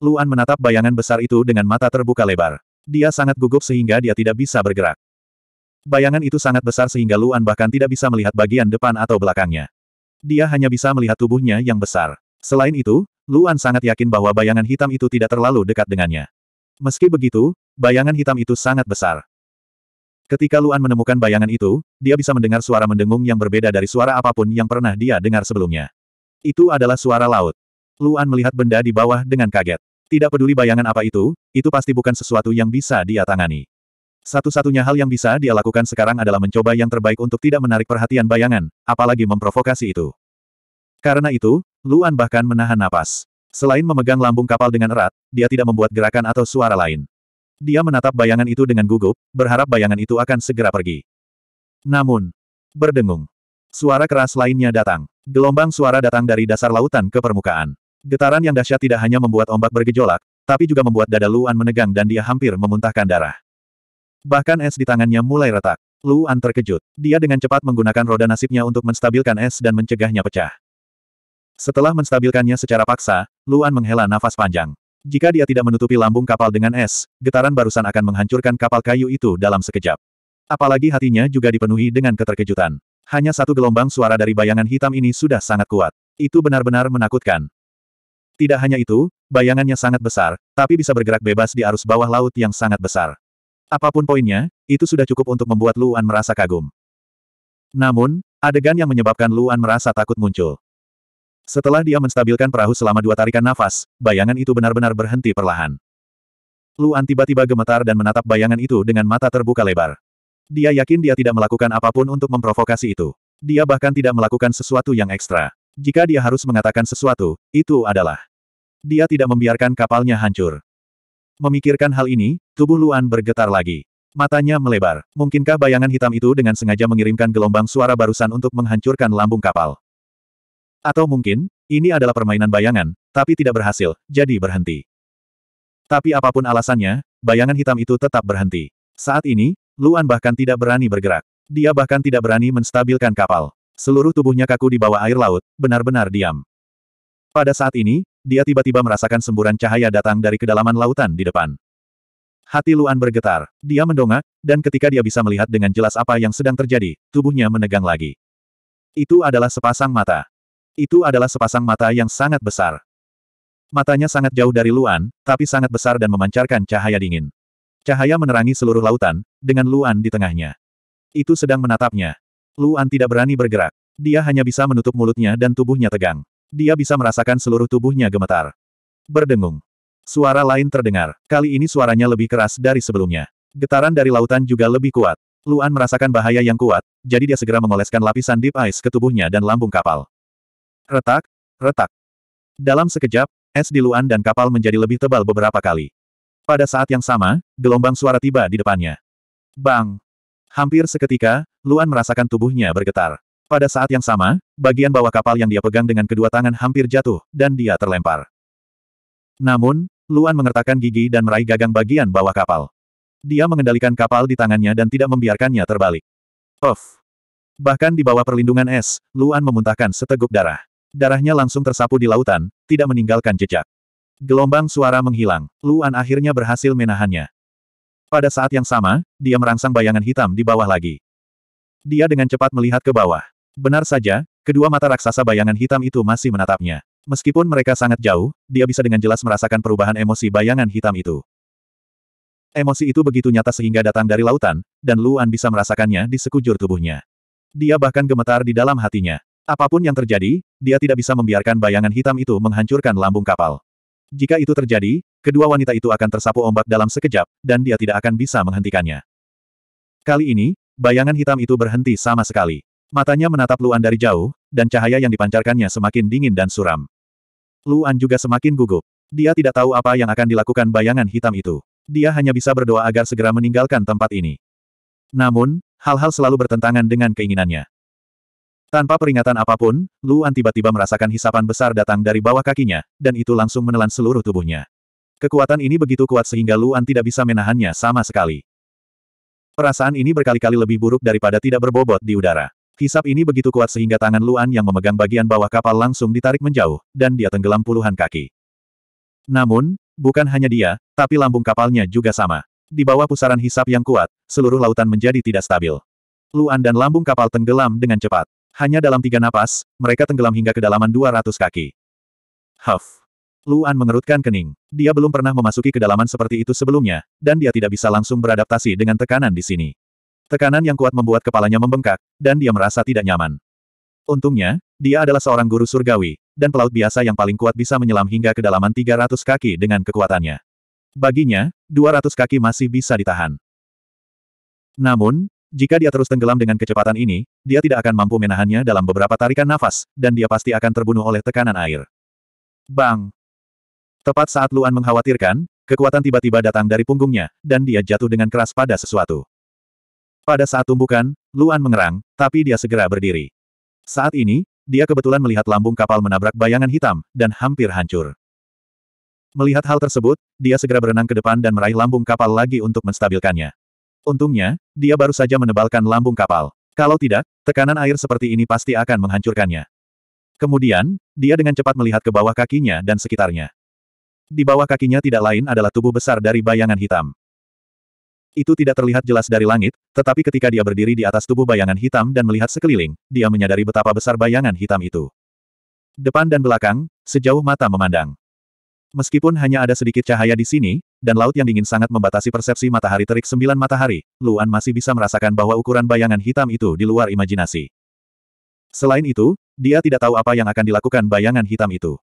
Luan menatap bayangan besar itu dengan mata terbuka lebar. Dia sangat gugup sehingga dia tidak bisa bergerak. Bayangan itu sangat besar sehingga Luan bahkan tidak bisa melihat bagian depan atau belakangnya. Dia hanya bisa melihat tubuhnya yang besar. Selain itu, Luan sangat yakin bahwa bayangan hitam itu tidak terlalu dekat dengannya. Meski begitu, bayangan hitam itu sangat besar. Ketika Luan menemukan bayangan itu, dia bisa mendengar suara mendengung yang berbeda dari suara apapun yang pernah dia dengar sebelumnya. Itu adalah suara laut. Luan melihat benda di bawah dengan kaget. Tidak peduli bayangan apa itu, itu pasti bukan sesuatu yang bisa dia tangani. Satu-satunya hal yang bisa dia lakukan sekarang adalah mencoba yang terbaik untuk tidak menarik perhatian bayangan, apalagi memprovokasi itu. Karena itu, Luan bahkan menahan napas. Selain memegang lambung kapal dengan erat, dia tidak membuat gerakan atau suara lain. Dia menatap bayangan itu dengan gugup, berharap bayangan itu akan segera pergi. Namun, berdengung. Suara keras lainnya datang. Gelombang suara datang dari dasar lautan ke permukaan. Getaran yang dahsyat tidak hanya membuat ombak bergejolak, tapi juga membuat dada Luan menegang dan dia hampir memuntahkan darah. Bahkan es di tangannya mulai retak. Luan terkejut. Dia dengan cepat menggunakan roda nasibnya untuk menstabilkan es dan mencegahnya pecah. Setelah menstabilkannya secara paksa, Luan menghela nafas panjang. Jika dia tidak menutupi lambung kapal dengan es, getaran barusan akan menghancurkan kapal kayu itu dalam sekejap. Apalagi hatinya juga dipenuhi dengan keterkejutan. Hanya satu gelombang suara dari bayangan hitam ini sudah sangat kuat. Itu benar-benar menakutkan. Tidak hanya itu, bayangannya sangat besar, tapi bisa bergerak bebas di arus bawah laut yang sangat besar. Apapun poinnya, itu sudah cukup untuk membuat Luan merasa kagum. Namun, adegan yang menyebabkan Luan merasa takut muncul. Setelah dia menstabilkan perahu selama dua tarikan nafas, bayangan itu benar-benar berhenti perlahan. Luan tiba-tiba gemetar dan menatap bayangan itu dengan mata terbuka lebar. Dia yakin dia tidak melakukan apapun untuk memprovokasi itu. Dia bahkan tidak melakukan sesuatu yang ekstra. Jika dia harus mengatakan sesuatu, itu adalah dia tidak membiarkan kapalnya hancur. Memikirkan hal ini, tubuh Luan bergetar lagi. Matanya melebar. Mungkinkah bayangan hitam itu dengan sengaja mengirimkan gelombang suara barusan untuk menghancurkan lambung kapal? Atau mungkin, ini adalah permainan bayangan, tapi tidak berhasil, jadi berhenti. Tapi apapun alasannya, bayangan hitam itu tetap berhenti. Saat ini, Luan bahkan tidak berani bergerak. Dia bahkan tidak berani menstabilkan kapal. Seluruh tubuhnya kaku di bawah air laut, benar-benar diam. Pada saat ini, dia tiba-tiba merasakan semburan cahaya datang dari kedalaman lautan di depan. Hati Luan bergetar. Dia mendongak, dan ketika dia bisa melihat dengan jelas apa yang sedang terjadi, tubuhnya menegang lagi. Itu adalah sepasang mata. Itu adalah sepasang mata yang sangat besar. Matanya sangat jauh dari Luan, tapi sangat besar dan memancarkan cahaya dingin. Cahaya menerangi seluruh lautan, dengan Luan di tengahnya. Itu sedang menatapnya. Luan tidak berani bergerak. Dia hanya bisa menutup mulutnya dan tubuhnya tegang. Dia bisa merasakan seluruh tubuhnya gemetar. Berdengung. Suara lain terdengar. Kali ini suaranya lebih keras dari sebelumnya. Getaran dari lautan juga lebih kuat. Luan merasakan bahaya yang kuat, jadi dia segera mengoleskan lapisan deep ice ke tubuhnya dan lambung kapal. Retak, retak. Dalam sekejap, es di Luan dan kapal menjadi lebih tebal beberapa kali. Pada saat yang sama, gelombang suara tiba di depannya. Bang! Hampir seketika, Luan merasakan tubuhnya bergetar. Pada saat yang sama, bagian bawah kapal yang dia pegang dengan kedua tangan hampir jatuh, dan dia terlempar. Namun, Luan mengertakkan gigi dan meraih gagang bagian bawah kapal. Dia mengendalikan kapal di tangannya dan tidak membiarkannya terbalik. Of! Bahkan di bawah perlindungan es, Luan memuntahkan seteguk darah. Darahnya langsung tersapu di lautan, tidak meninggalkan jejak. Gelombang suara menghilang, Luan akhirnya berhasil menahannya. Pada saat yang sama, dia merangsang bayangan hitam di bawah lagi. Dia dengan cepat melihat ke bawah. Benar saja, kedua mata raksasa bayangan hitam itu masih menatapnya. Meskipun mereka sangat jauh, dia bisa dengan jelas merasakan perubahan emosi bayangan hitam itu. Emosi itu begitu nyata sehingga datang dari lautan, dan Luan bisa merasakannya di sekujur tubuhnya. Dia bahkan gemetar di dalam hatinya. Apapun yang terjadi, dia tidak bisa membiarkan bayangan hitam itu menghancurkan lambung kapal. Jika itu terjadi, kedua wanita itu akan tersapu ombak dalam sekejap, dan dia tidak akan bisa menghentikannya. Kali ini, bayangan hitam itu berhenti sama sekali. Matanya menatap Luan dari jauh, dan cahaya yang dipancarkannya semakin dingin dan suram. Luan juga semakin gugup. Dia tidak tahu apa yang akan dilakukan bayangan hitam itu. Dia hanya bisa berdoa agar segera meninggalkan tempat ini. Namun, hal-hal selalu bertentangan dengan keinginannya. Tanpa peringatan apapun, Luan tiba-tiba merasakan hisapan besar datang dari bawah kakinya, dan itu langsung menelan seluruh tubuhnya. Kekuatan ini begitu kuat sehingga Luan tidak bisa menahannya sama sekali. Perasaan ini berkali-kali lebih buruk daripada tidak berbobot di udara. Hisap ini begitu kuat sehingga tangan Luan yang memegang bagian bawah kapal langsung ditarik menjauh, dan dia tenggelam puluhan kaki. Namun, bukan hanya dia, tapi lambung kapalnya juga sama. Di bawah pusaran hisap yang kuat, seluruh lautan menjadi tidak stabil. Luan dan lambung kapal tenggelam dengan cepat. Hanya dalam tiga napas, mereka tenggelam hingga kedalaman 200 kaki. Huff. Luan mengerutkan kening. Dia belum pernah memasuki kedalaman seperti itu sebelumnya, dan dia tidak bisa langsung beradaptasi dengan tekanan di sini. Tekanan yang kuat membuat kepalanya membengkak, dan dia merasa tidak nyaman. Untungnya, dia adalah seorang guru surgawi, dan pelaut biasa yang paling kuat bisa menyelam hingga kedalaman 300 kaki dengan kekuatannya. Baginya, 200 kaki masih bisa ditahan. Namun, jika dia terus tenggelam dengan kecepatan ini, dia tidak akan mampu menahannya dalam beberapa tarikan nafas, dan dia pasti akan terbunuh oleh tekanan air. Bang! Tepat saat Luan mengkhawatirkan, kekuatan tiba-tiba datang dari punggungnya, dan dia jatuh dengan keras pada sesuatu. Pada saat tumbukan, Luan mengerang, tapi dia segera berdiri. Saat ini, dia kebetulan melihat lambung kapal menabrak bayangan hitam, dan hampir hancur. Melihat hal tersebut, dia segera berenang ke depan dan meraih lambung kapal lagi untuk menstabilkannya. Untungnya, dia baru saja menebalkan lambung kapal. Kalau tidak, tekanan air seperti ini pasti akan menghancurkannya. Kemudian, dia dengan cepat melihat ke bawah kakinya dan sekitarnya. Di bawah kakinya tidak lain adalah tubuh besar dari bayangan hitam. Itu tidak terlihat jelas dari langit, tetapi ketika dia berdiri di atas tubuh bayangan hitam dan melihat sekeliling, dia menyadari betapa besar bayangan hitam itu. Depan dan belakang, sejauh mata memandang. Meskipun hanya ada sedikit cahaya di sini, dan laut yang dingin sangat membatasi persepsi matahari terik sembilan matahari, Luan masih bisa merasakan bahwa ukuran bayangan hitam itu di luar imajinasi. Selain itu, dia tidak tahu apa yang akan dilakukan bayangan hitam itu.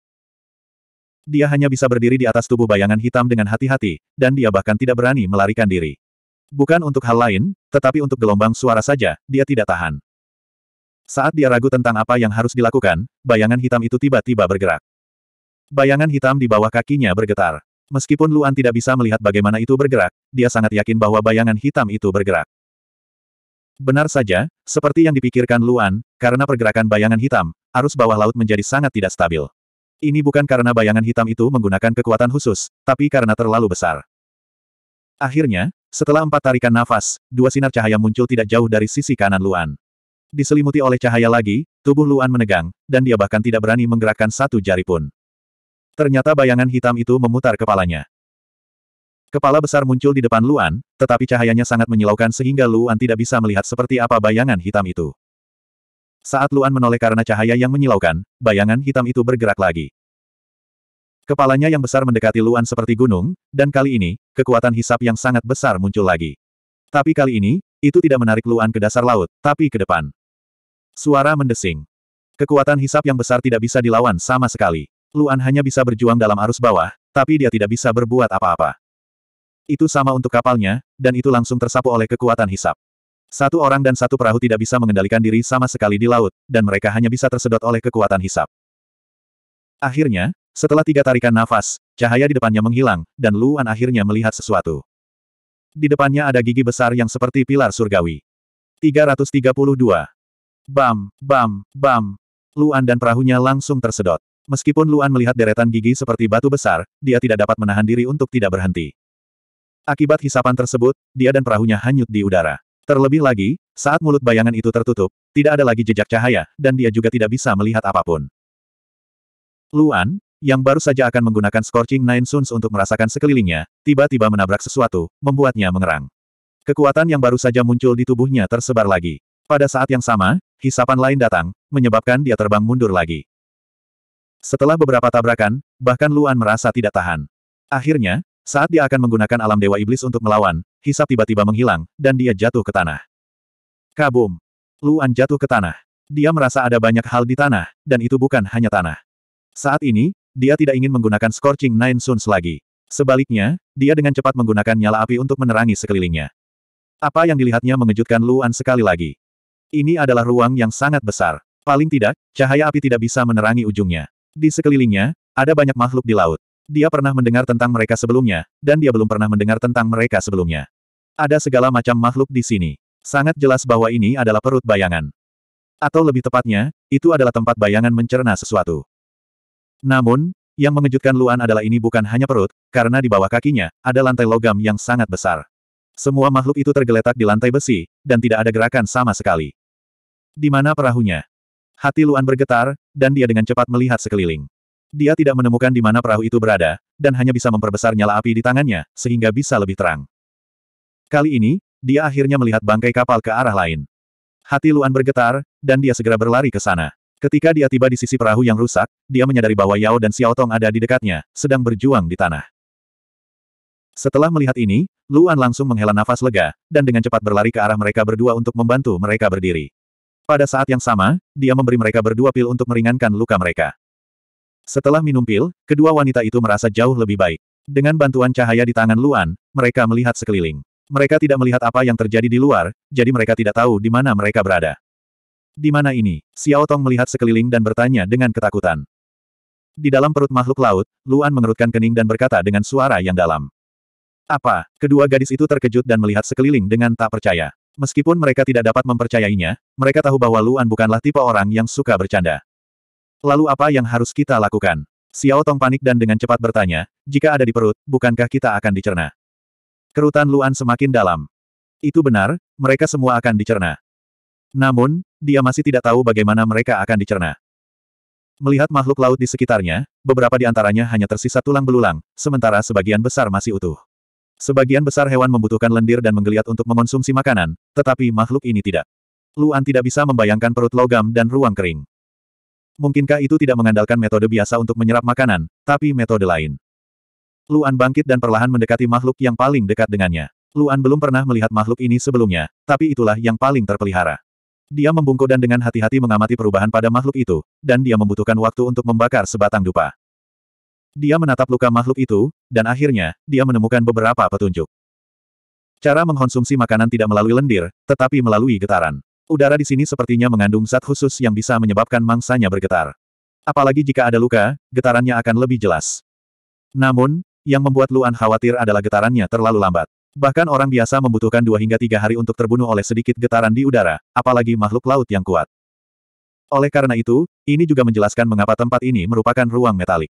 Dia hanya bisa berdiri di atas tubuh bayangan hitam dengan hati-hati, dan dia bahkan tidak berani melarikan diri. Bukan untuk hal lain, tetapi untuk gelombang suara saja, dia tidak tahan. Saat dia ragu tentang apa yang harus dilakukan, bayangan hitam itu tiba-tiba bergerak. Bayangan hitam di bawah kakinya bergetar. Meskipun Luan tidak bisa melihat bagaimana itu bergerak, dia sangat yakin bahwa bayangan hitam itu bergerak. Benar saja, seperti yang dipikirkan Luan, karena pergerakan bayangan hitam, arus bawah laut menjadi sangat tidak stabil. Ini bukan karena bayangan hitam itu menggunakan kekuatan khusus, tapi karena terlalu besar. Akhirnya, setelah empat tarikan nafas, dua sinar cahaya muncul tidak jauh dari sisi kanan Luan. Diselimuti oleh cahaya lagi, tubuh Luan menegang, dan dia bahkan tidak berani menggerakkan satu jari pun. Ternyata bayangan hitam itu memutar kepalanya. Kepala besar muncul di depan Luan, tetapi cahayanya sangat menyilaukan sehingga Luan tidak bisa melihat seperti apa bayangan hitam itu. Saat Luan menoleh karena cahaya yang menyilaukan, bayangan hitam itu bergerak lagi. Kepalanya yang besar mendekati Luan seperti gunung, dan kali ini, kekuatan hisap yang sangat besar muncul lagi. Tapi kali ini, itu tidak menarik Luan ke dasar laut, tapi ke depan. Suara mendesing. Kekuatan hisap yang besar tidak bisa dilawan sama sekali. Luan hanya bisa berjuang dalam arus bawah, tapi dia tidak bisa berbuat apa-apa. Itu sama untuk kapalnya, dan itu langsung tersapu oleh kekuatan hisap. Satu orang dan satu perahu tidak bisa mengendalikan diri sama sekali di laut, dan mereka hanya bisa tersedot oleh kekuatan hisap. Akhirnya, setelah tiga tarikan nafas, cahaya di depannya menghilang, dan Luan akhirnya melihat sesuatu. Di depannya ada gigi besar yang seperti pilar surgawi. 332. Bam, bam, bam. Luan dan perahunya langsung tersedot. Meskipun Luan melihat deretan gigi seperti batu besar, dia tidak dapat menahan diri untuk tidak berhenti. Akibat hisapan tersebut, dia dan perahunya hanyut di udara. Terlebih lagi, saat mulut bayangan itu tertutup, tidak ada lagi jejak cahaya, dan dia juga tidak bisa melihat apapun. Luan, yang baru saja akan menggunakan Scorching Nine Suns untuk merasakan sekelilingnya, tiba-tiba menabrak sesuatu, membuatnya mengerang. Kekuatan yang baru saja muncul di tubuhnya tersebar lagi. Pada saat yang sama, hisapan lain datang, menyebabkan dia terbang mundur lagi. Setelah beberapa tabrakan, bahkan Luan merasa tidak tahan. Akhirnya, saat dia akan menggunakan alam Dewa Iblis untuk melawan, hisap tiba-tiba menghilang, dan dia jatuh ke tanah. Kabum! Luan jatuh ke tanah. Dia merasa ada banyak hal di tanah, dan itu bukan hanya tanah. Saat ini, dia tidak ingin menggunakan Scorching Nine Suns lagi. Sebaliknya, dia dengan cepat menggunakan nyala api untuk menerangi sekelilingnya. Apa yang dilihatnya mengejutkan Luan sekali lagi. Ini adalah ruang yang sangat besar. Paling tidak, cahaya api tidak bisa menerangi ujungnya. Di sekelilingnya, ada banyak makhluk di laut. Dia pernah mendengar tentang mereka sebelumnya, dan dia belum pernah mendengar tentang mereka sebelumnya. Ada segala macam makhluk di sini. Sangat jelas bahwa ini adalah perut bayangan. Atau lebih tepatnya, itu adalah tempat bayangan mencerna sesuatu. Namun, yang mengejutkan Luan adalah ini bukan hanya perut, karena di bawah kakinya, ada lantai logam yang sangat besar. Semua makhluk itu tergeletak di lantai besi, dan tidak ada gerakan sama sekali. Di mana perahunya? Hati Luan bergetar, dan dia dengan cepat melihat sekeliling. Dia tidak menemukan di mana perahu itu berada, dan hanya bisa memperbesar nyala api di tangannya, sehingga bisa lebih terang. Kali ini, dia akhirnya melihat bangkai kapal ke arah lain. Hati Luan bergetar, dan dia segera berlari ke sana. Ketika dia tiba di sisi perahu yang rusak, dia menyadari bahwa Yao dan Xiao Tong ada di dekatnya, sedang berjuang di tanah. Setelah melihat ini, Luan langsung menghela nafas lega, dan dengan cepat berlari ke arah mereka berdua untuk membantu mereka berdiri. Pada saat yang sama, dia memberi mereka berdua pil untuk meringankan luka mereka. Setelah minum pil, kedua wanita itu merasa jauh lebih baik. Dengan bantuan cahaya di tangan Luan, mereka melihat sekeliling. Mereka tidak melihat apa yang terjadi di luar, jadi mereka tidak tahu di mana mereka berada. Di mana ini? Xiao Tong melihat sekeliling dan bertanya dengan ketakutan. Di dalam perut makhluk laut, Luan mengerutkan kening dan berkata dengan suara yang dalam. Apa? Kedua gadis itu terkejut dan melihat sekeliling dengan tak percaya. Meskipun mereka tidak dapat mempercayainya, mereka tahu bahwa Luan bukanlah tipe orang yang suka bercanda. Lalu apa yang harus kita lakukan? Xiao Tong panik dan dengan cepat bertanya, jika ada di perut, bukankah kita akan dicerna? Kerutan Luan semakin dalam. Itu benar, mereka semua akan dicerna. Namun, dia masih tidak tahu bagaimana mereka akan dicerna. Melihat makhluk laut di sekitarnya, beberapa di antaranya hanya tersisa tulang belulang, sementara sebagian besar masih utuh. Sebagian besar hewan membutuhkan lendir dan menggeliat untuk mengonsumsi makanan, tetapi makhluk ini tidak. Luan tidak bisa membayangkan perut logam dan ruang kering. Mungkinkah itu tidak mengandalkan metode biasa untuk menyerap makanan, tapi metode lain. Luan bangkit dan perlahan mendekati makhluk yang paling dekat dengannya. Luan belum pernah melihat makhluk ini sebelumnya, tapi itulah yang paling terpelihara. Dia membungkuk dan dengan hati-hati mengamati perubahan pada makhluk itu, dan dia membutuhkan waktu untuk membakar sebatang dupa. Dia menatap luka makhluk itu, dan akhirnya, dia menemukan beberapa petunjuk. Cara mengkonsumsi makanan tidak melalui lendir, tetapi melalui getaran. Udara di sini sepertinya mengandung zat khusus yang bisa menyebabkan mangsanya bergetar. Apalagi jika ada luka, getarannya akan lebih jelas. Namun, yang membuat Luan khawatir adalah getarannya terlalu lambat. Bahkan orang biasa membutuhkan dua hingga tiga hari untuk terbunuh oleh sedikit getaran di udara, apalagi makhluk laut yang kuat. Oleh karena itu, ini juga menjelaskan mengapa tempat ini merupakan ruang metalik.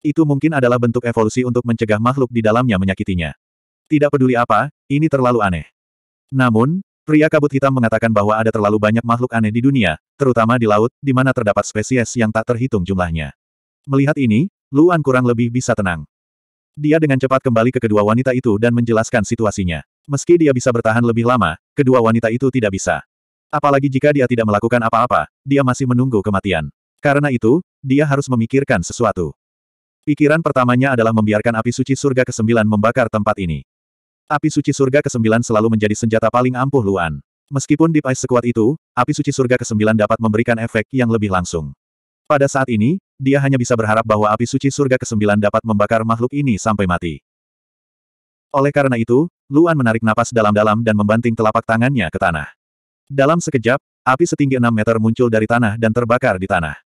Itu mungkin adalah bentuk evolusi untuk mencegah makhluk di dalamnya menyakitinya. Tidak peduli apa, ini terlalu aneh. Namun, pria kabut hitam mengatakan bahwa ada terlalu banyak makhluk aneh di dunia, terutama di laut, di mana terdapat spesies yang tak terhitung jumlahnya. Melihat ini, Luan kurang lebih bisa tenang. Dia dengan cepat kembali ke kedua wanita itu dan menjelaskan situasinya. Meski dia bisa bertahan lebih lama, kedua wanita itu tidak bisa. Apalagi jika dia tidak melakukan apa-apa, dia masih menunggu kematian. Karena itu, dia harus memikirkan sesuatu. Pikiran pertamanya adalah membiarkan api suci surga ke-9 membakar tempat ini. Api suci surga ke-9 selalu menjadi senjata paling ampuh Luan. Meskipun Deep Ice sekuat itu, api suci surga ke-9 dapat memberikan efek yang lebih langsung. Pada saat ini, dia hanya bisa berharap bahwa api suci surga ke-9 dapat membakar makhluk ini sampai mati. Oleh karena itu, Luan menarik napas dalam-dalam dan membanting telapak tangannya ke tanah. Dalam sekejap, api setinggi 6 meter muncul dari tanah dan terbakar di tanah.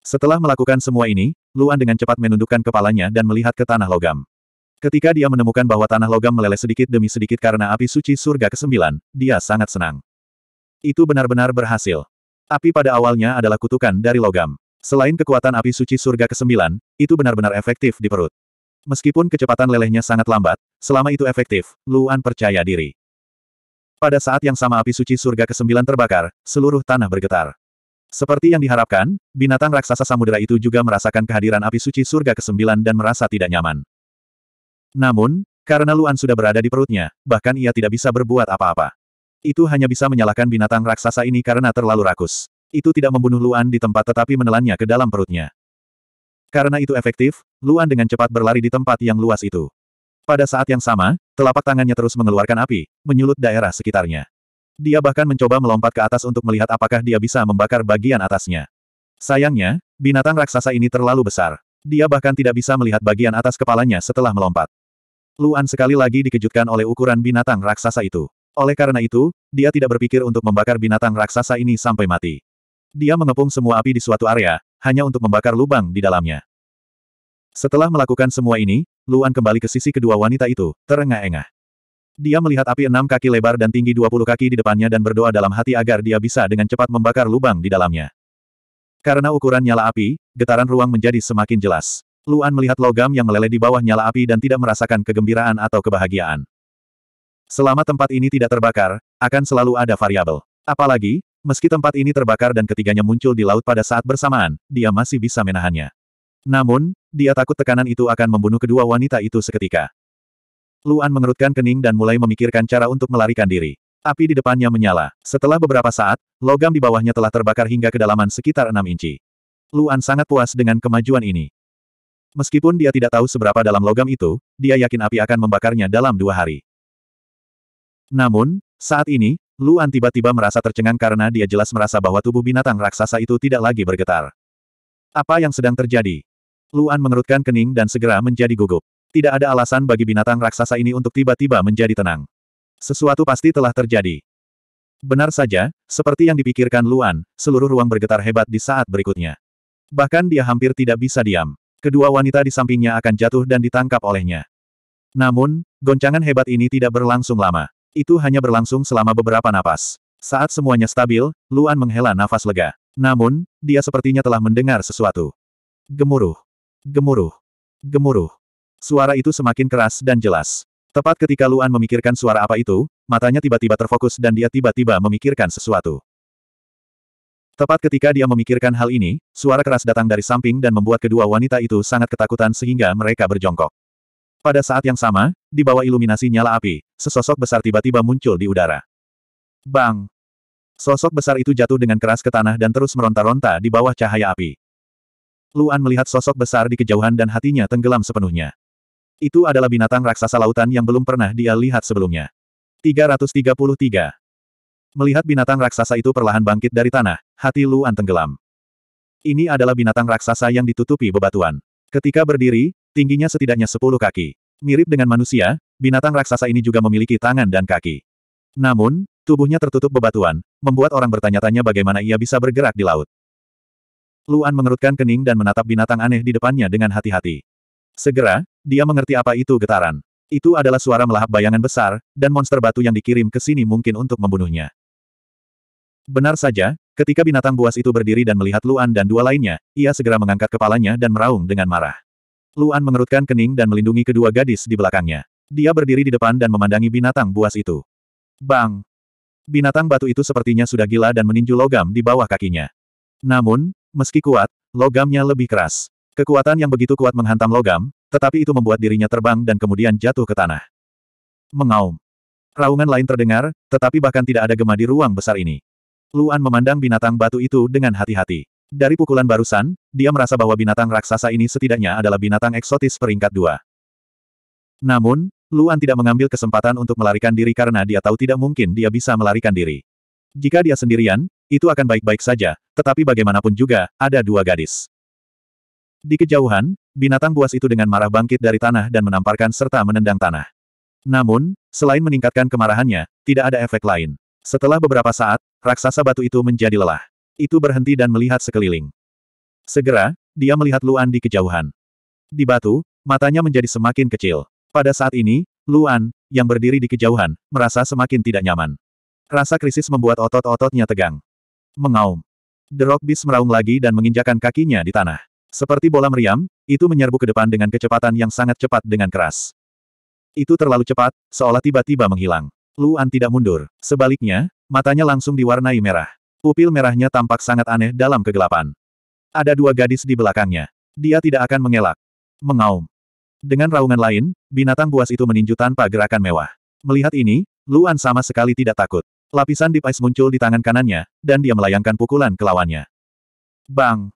Setelah melakukan semua ini, Luan dengan cepat menundukkan kepalanya dan melihat ke tanah logam. Ketika dia menemukan bahwa tanah logam meleleh sedikit demi sedikit karena api suci surga ke-9, dia sangat senang. Itu benar-benar berhasil. Api pada awalnya adalah kutukan dari logam. Selain kekuatan api suci surga ke-9, itu benar-benar efektif di perut. Meskipun kecepatan lelehnya sangat lambat, selama itu efektif, Luan percaya diri. Pada saat yang sama api suci surga ke-9 terbakar, seluruh tanah bergetar. Seperti yang diharapkan, binatang raksasa samudera itu juga merasakan kehadiran api suci surga ke-9 dan merasa tidak nyaman. Namun, karena Luan sudah berada di perutnya, bahkan ia tidak bisa berbuat apa-apa. Itu hanya bisa menyalahkan binatang raksasa ini karena terlalu rakus itu tidak membunuh Luan di tempat tetapi menelannya ke dalam perutnya. Karena itu efektif, Luan dengan cepat berlari di tempat yang luas itu. Pada saat yang sama, telapak tangannya terus mengeluarkan api, menyulut daerah sekitarnya. Dia bahkan mencoba melompat ke atas untuk melihat apakah dia bisa membakar bagian atasnya. Sayangnya, binatang raksasa ini terlalu besar. Dia bahkan tidak bisa melihat bagian atas kepalanya setelah melompat. Luan sekali lagi dikejutkan oleh ukuran binatang raksasa itu. Oleh karena itu, dia tidak berpikir untuk membakar binatang raksasa ini sampai mati. Dia mengepung semua api di suatu area, hanya untuk membakar lubang di dalamnya. Setelah melakukan semua ini, Luan kembali ke sisi kedua wanita itu, terengah-engah. Dia melihat api enam kaki lebar dan tinggi dua puluh kaki di depannya dan berdoa dalam hati agar dia bisa dengan cepat membakar lubang di dalamnya. Karena ukuran nyala api, getaran ruang menjadi semakin jelas. Luan melihat logam yang meleleh di bawah nyala api dan tidak merasakan kegembiraan atau kebahagiaan. Selama tempat ini tidak terbakar, akan selalu ada variabel. Apalagi, Meski tempat ini terbakar dan ketiganya muncul di laut pada saat bersamaan, dia masih bisa menahannya. Namun, dia takut tekanan itu akan membunuh kedua wanita itu seketika. Luan mengerutkan kening dan mulai memikirkan cara untuk melarikan diri. Api di depannya menyala. Setelah beberapa saat, logam di bawahnya telah terbakar hingga kedalaman sekitar enam inci. Luan sangat puas dengan kemajuan ini. Meskipun dia tidak tahu seberapa dalam logam itu, dia yakin api akan membakarnya dalam dua hari. Namun, saat ini, Luan tiba-tiba merasa tercengang karena dia jelas merasa bahwa tubuh binatang raksasa itu tidak lagi bergetar. Apa yang sedang terjadi? Luan mengerutkan kening dan segera menjadi gugup. Tidak ada alasan bagi binatang raksasa ini untuk tiba-tiba menjadi tenang. Sesuatu pasti telah terjadi. Benar saja, seperti yang dipikirkan Luan, seluruh ruang bergetar hebat di saat berikutnya. Bahkan dia hampir tidak bisa diam. Kedua wanita di sampingnya akan jatuh dan ditangkap olehnya. Namun, goncangan hebat ini tidak berlangsung lama. Itu hanya berlangsung selama beberapa napas. Saat semuanya stabil, Luan menghela nafas lega. Namun, dia sepertinya telah mendengar sesuatu. Gemuruh. Gemuruh. Gemuruh. Suara itu semakin keras dan jelas. Tepat ketika Luan memikirkan suara apa itu, matanya tiba-tiba terfokus dan dia tiba-tiba memikirkan sesuatu. Tepat ketika dia memikirkan hal ini, suara keras datang dari samping dan membuat kedua wanita itu sangat ketakutan sehingga mereka berjongkok. Pada saat yang sama, di bawah iluminasi nyala api, sesosok besar tiba-tiba muncul di udara. Bang! Sosok besar itu jatuh dengan keras ke tanah dan terus meronta-ronta di bawah cahaya api. Luan melihat sosok besar di kejauhan dan hatinya tenggelam sepenuhnya. Itu adalah binatang raksasa lautan yang belum pernah dia lihat sebelumnya. 333. Melihat binatang raksasa itu perlahan bangkit dari tanah, hati Luan tenggelam. Ini adalah binatang raksasa yang ditutupi bebatuan. Ketika berdiri, tingginya setidaknya 10 kaki. Mirip dengan manusia, binatang raksasa ini juga memiliki tangan dan kaki. Namun, tubuhnya tertutup bebatuan, membuat orang bertanya-tanya bagaimana ia bisa bergerak di laut. Luan mengerutkan kening dan menatap binatang aneh di depannya dengan hati-hati. Segera, dia mengerti apa itu getaran. Itu adalah suara melahap bayangan besar, dan monster batu yang dikirim ke sini mungkin untuk membunuhnya. Benar saja, Ketika binatang buas itu berdiri dan melihat Luan dan dua lainnya, ia segera mengangkat kepalanya dan meraung dengan marah. Luan mengerutkan kening dan melindungi kedua gadis di belakangnya. Dia berdiri di depan dan memandangi binatang buas itu. Bang! Binatang batu itu sepertinya sudah gila dan meninju logam di bawah kakinya. Namun, meski kuat, logamnya lebih keras. Kekuatan yang begitu kuat menghantam logam, tetapi itu membuat dirinya terbang dan kemudian jatuh ke tanah. Mengaum. Raungan lain terdengar, tetapi bahkan tidak ada gema di ruang besar ini. Luan memandang binatang batu itu dengan hati-hati. Dari pukulan barusan, dia merasa bahwa binatang raksasa ini setidaknya adalah binatang eksotis peringkat dua. Namun, Luan tidak mengambil kesempatan untuk melarikan diri karena dia tahu tidak mungkin dia bisa melarikan diri. Jika dia sendirian, itu akan baik-baik saja, tetapi bagaimanapun juga, ada dua gadis. Di kejauhan, binatang buas itu dengan marah bangkit dari tanah dan menamparkan serta menendang tanah. Namun, selain meningkatkan kemarahannya, tidak ada efek lain. Setelah beberapa saat, raksasa batu itu menjadi lelah. Itu berhenti dan melihat sekeliling. Segera, dia melihat Luan di kejauhan. Di batu, matanya menjadi semakin kecil. Pada saat ini, Luan, yang berdiri di kejauhan, merasa semakin tidak nyaman. Rasa krisis membuat otot-ototnya tegang. Mengaum. The Rock Beast meraung lagi dan menginjakan kakinya di tanah. Seperti bola meriam, itu menyerbu ke depan dengan kecepatan yang sangat cepat dengan keras. Itu terlalu cepat, seolah tiba-tiba menghilang. Luan tidak mundur. Sebaliknya, matanya langsung diwarnai merah. Pupil merahnya tampak sangat aneh dalam kegelapan. Ada dua gadis di belakangnya. Dia tidak akan mengelak. Mengaum. Dengan raungan lain, binatang buas itu meninju tanpa gerakan mewah. Melihat ini, Luan sama sekali tidak takut. Lapisan deep ice muncul di tangan kanannya, dan dia melayangkan pukulan ke lawannya. Bang!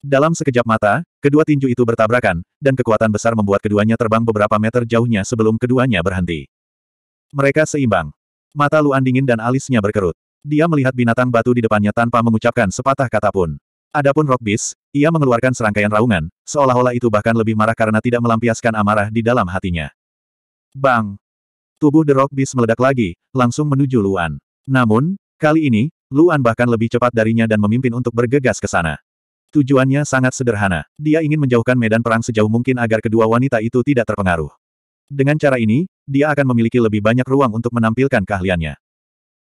Dalam sekejap mata, kedua tinju itu bertabrakan, dan kekuatan besar membuat keduanya terbang beberapa meter jauhnya sebelum keduanya berhenti. Mereka seimbang. Mata Luan dingin dan alisnya berkerut. Dia melihat binatang batu di depannya tanpa mengucapkan sepatah kata pun. Adapun Rockbeast, ia mengeluarkan serangkaian raungan, seolah-olah itu bahkan lebih marah karena tidak melampiaskan amarah di dalam hatinya. Bang! Tubuh The Rockbeast meledak lagi, langsung menuju Luan. Namun, kali ini, Luan bahkan lebih cepat darinya dan memimpin untuk bergegas ke sana. Tujuannya sangat sederhana. Dia ingin menjauhkan medan perang sejauh mungkin agar kedua wanita itu tidak terpengaruh. Dengan cara ini, dia akan memiliki lebih banyak ruang untuk menampilkan keahliannya.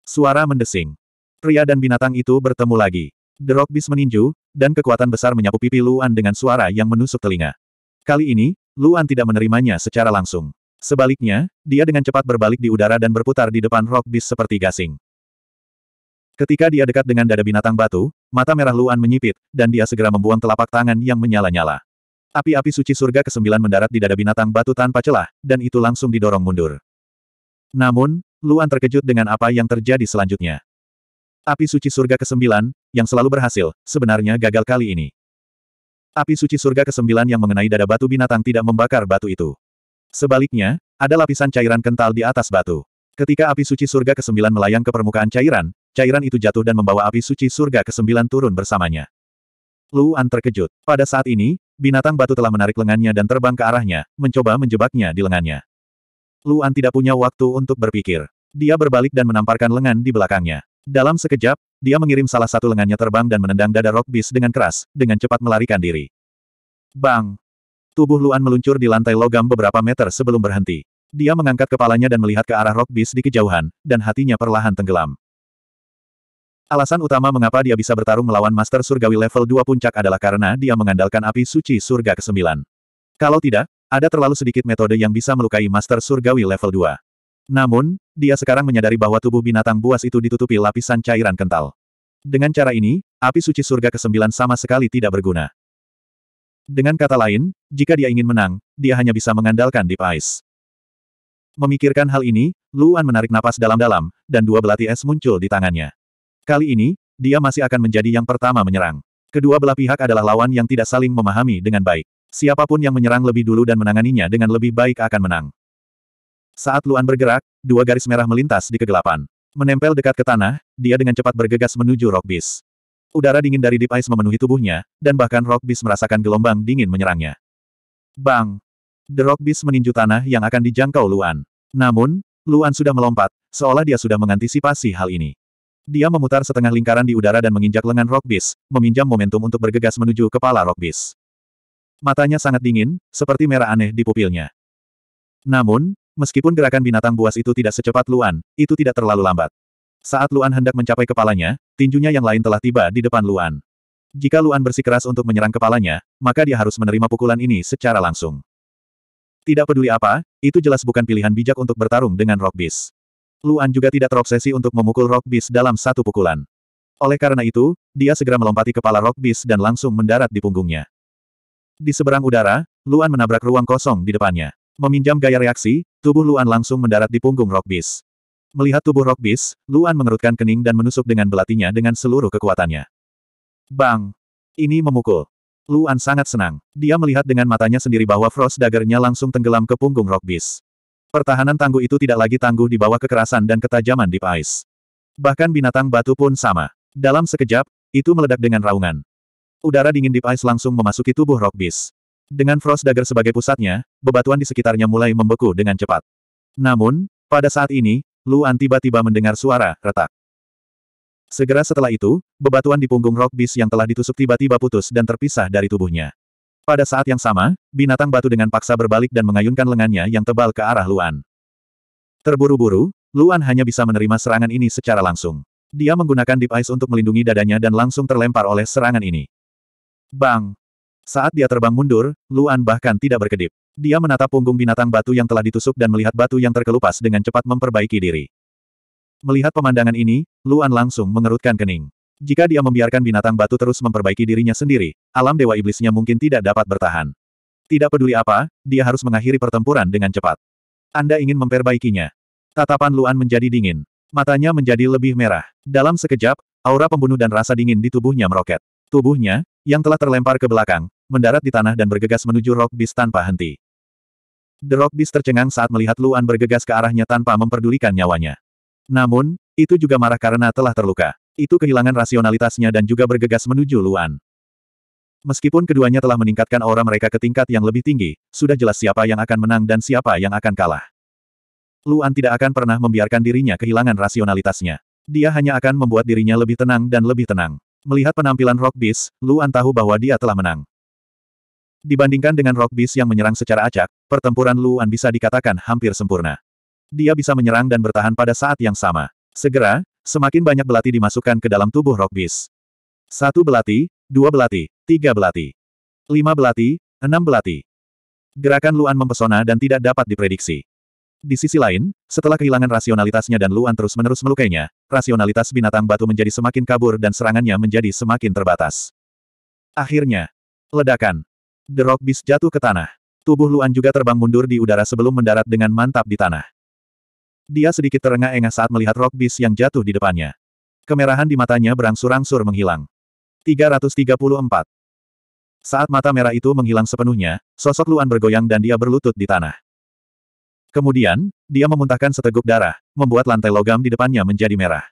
Suara mendesing. Pria dan binatang itu bertemu lagi. The Rock Beast meninju, dan kekuatan besar menyapu pipi Luan dengan suara yang menusuk telinga. Kali ini, Luan tidak menerimanya secara langsung. Sebaliknya, dia dengan cepat berbalik di udara dan berputar di depan Rock Beast seperti gasing. Ketika dia dekat dengan dada binatang batu, mata merah Luan menyipit, dan dia segera membuang telapak tangan yang menyala-nyala. Api-api suci surga ke-9 mendarat di dada binatang batu tanpa celah, dan itu langsung didorong mundur. Namun, Luan terkejut dengan apa yang terjadi selanjutnya. Api suci surga ke-9, yang selalu berhasil, sebenarnya gagal kali ini. Api suci surga ke-9 yang mengenai dada batu binatang tidak membakar batu itu. Sebaliknya, ada lapisan cairan kental di atas batu. Ketika api suci surga ke-9 melayang ke permukaan cairan, cairan itu jatuh dan membawa api suci surga ke-9 turun bersamanya. Luan terkejut. Pada saat ini, binatang batu telah menarik lengannya dan terbang ke arahnya, mencoba menjebaknya di lengannya. Luan tidak punya waktu untuk berpikir. Dia berbalik dan menamparkan lengan di belakangnya. Dalam sekejap, dia mengirim salah satu lengannya terbang dan menendang dada Beast dengan keras, dengan cepat melarikan diri. Bang! Tubuh Luan meluncur di lantai logam beberapa meter sebelum berhenti. Dia mengangkat kepalanya dan melihat ke arah Beast di kejauhan, dan hatinya perlahan tenggelam. Alasan utama mengapa dia bisa bertarung melawan Master Surgawi level 2 puncak adalah karena dia mengandalkan api suci surga ke-9. Kalau tidak, ada terlalu sedikit metode yang bisa melukai Master Surgawi level 2. Namun, dia sekarang menyadari bahwa tubuh binatang buas itu ditutupi lapisan cairan kental. Dengan cara ini, api suci surga ke-9 sama sekali tidak berguna. Dengan kata lain, jika dia ingin menang, dia hanya bisa mengandalkan Deep Ice. Memikirkan hal ini, Luan menarik napas dalam-dalam, dan dua belati es muncul di tangannya. Kali ini, dia masih akan menjadi yang pertama menyerang. Kedua belah pihak adalah lawan yang tidak saling memahami dengan baik. Siapapun yang menyerang lebih dulu dan menanganinya dengan lebih baik akan menang. Saat Luan bergerak, dua garis merah melintas di kegelapan. Menempel dekat ke tanah, dia dengan cepat bergegas menuju Rockbiz. Udara dingin dari Deep Ice memenuhi tubuhnya, dan bahkan Rockbiz merasakan gelombang dingin menyerangnya. Bang! The Rockbiz meninju tanah yang akan dijangkau Luan. Namun, Luan sudah melompat, seolah dia sudah mengantisipasi hal ini. Dia memutar setengah lingkaran di udara dan menginjak lengan Beast, meminjam momentum untuk bergegas menuju kepala Rockbeast. Matanya sangat dingin, seperti merah aneh di pupilnya. Namun, meskipun gerakan binatang buas itu tidak secepat Luan, itu tidak terlalu lambat. Saat Luan hendak mencapai kepalanya, tinjunya yang lain telah tiba di depan Luan. Jika Luan bersikeras untuk menyerang kepalanya, maka dia harus menerima pukulan ini secara langsung. Tidak peduli apa, itu jelas bukan pilihan bijak untuk bertarung dengan Rock Beast. Luan juga tidak terobsesi untuk memukul Rock Beast dalam satu pukulan. Oleh karena itu, dia segera melompati kepala Rock Beast dan langsung mendarat di punggungnya. Di seberang udara, Luan menabrak ruang kosong di depannya. Meminjam gaya reaksi, tubuh Luan langsung mendarat di punggung Rock Beast. Melihat tubuh Rock Beast, Luan mengerutkan kening dan menusuk dengan belatinya dengan seluruh kekuatannya. Bang! Ini memukul. Luan sangat senang. Dia melihat dengan matanya sendiri bahwa Frost Dagger-nya langsung tenggelam ke punggung Rock Beast. Pertahanan tangguh itu tidak lagi tangguh di bawah kekerasan dan ketajaman di Pais. Bahkan binatang batu pun sama. Dalam sekejap, itu meledak dengan raungan. Udara dingin di Pais langsung memasuki tubuh Rock Beast. Dengan Frost Dagger sebagai pusatnya, bebatuan di sekitarnya mulai membeku dengan cepat. Namun, pada saat ini, Luan tiba-tiba mendengar suara retak. Segera setelah itu, bebatuan di punggung Rock Beast yang telah ditusuk tiba-tiba putus dan terpisah dari tubuhnya. Pada saat yang sama, binatang batu dengan paksa berbalik dan mengayunkan lengannya yang tebal ke arah Luan. Terburu-buru, Luan hanya bisa menerima serangan ini secara langsung. Dia menggunakan Deep Ice untuk melindungi dadanya dan langsung terlempar oleh serangan ini. Bang! Saat dia terbang mundur, Luan bahkan tidak berkedip. Dia menatap punggung binatang batu yang telah ditusuk dan melihat batu yang terkelupas dengan cepat memperbaiki diri. Melihat pemandangan ini, Luan langsung mengerutkan kening. Jika dia membiarkan binatang batu terus memperbaiki dirinya sendiri, alam dewa iblisnya mungkin tidak dapat bertahan. Tidak peduli apa, dia harus mengakhiri pertempuran dengan cepat. Anda ingin memperbaikinya. Tatapan Luan menjadi dingin. Matanya menjadi lebih merah. Dalam sekejap, aura pembunuh dan rasa dingin di tubuhnya meroket. Tubuhnya, yang telah terlempar ke belakang, mendarat di tanah dan bergegas menuju Rock Beast tanpa henti. The Rock Beast tercengang saat melihat Luan bergegas ke arahnya tanpa memperdulikan nyawanya. Namun, itu juga marah karena telah terluka. Itu kehilangan rasionalitasnya dan juga bergegas menuju Luan. Meskipun keduanya telah meningkatkan aura mereka ke tingkat yang lebih tinggi, sudah jelas siapa yang akan menang dan siapa yang akan kalah. Luan tidak akan pernah membiarkan dirinya kehilangan rasionalitasnya. Dia hanya akan membuat dirinya lebih tenang dan lebih tenang. Melihat penampilan Rock Beast, Luan tahu bahwa dia telah menang. Dibandingkan dengan Rock Beast yang menyerang secara acak, pertempuran Luan bisa dikatakan hampir sempurna. Dia bisa menyerang dan bertahan pada saat yang sama. Segera, semakin banyak belati dimasukkan ke dalam tubuh Rock Beast. Satu belati, dua belati, tiga belati, lima belati, enam belati. Gerakan Luan mempesona dan tidak dapat diprediksi. Di sisi lain, setelah kehilangan rasionalitasnya dan Luan terus-menerus melukainya, rasionalitas binatang batu menjadi semakin kabur dan serangannya menjadi semakin terbatas. Akhirnya, ledakan. The Rock Beast jatuh ke tanah. Tubuh Luan juga terbang mundur di udara sebelum mendarat dengan mantap di tanah. Dia sedikit terengah-engah saat melihat Rock Beast yang jatuh di depannya. Kemerahan di matanya berangsur-angsur menghilang. 334. Saat mata merah itu menghilang sepenuhnya, sosok Luan bergoyang dan dia berlutut di tanah. Kemudian, dia memuntahkan seteguk darah, membuat lantai logam di depannya menjadi merah.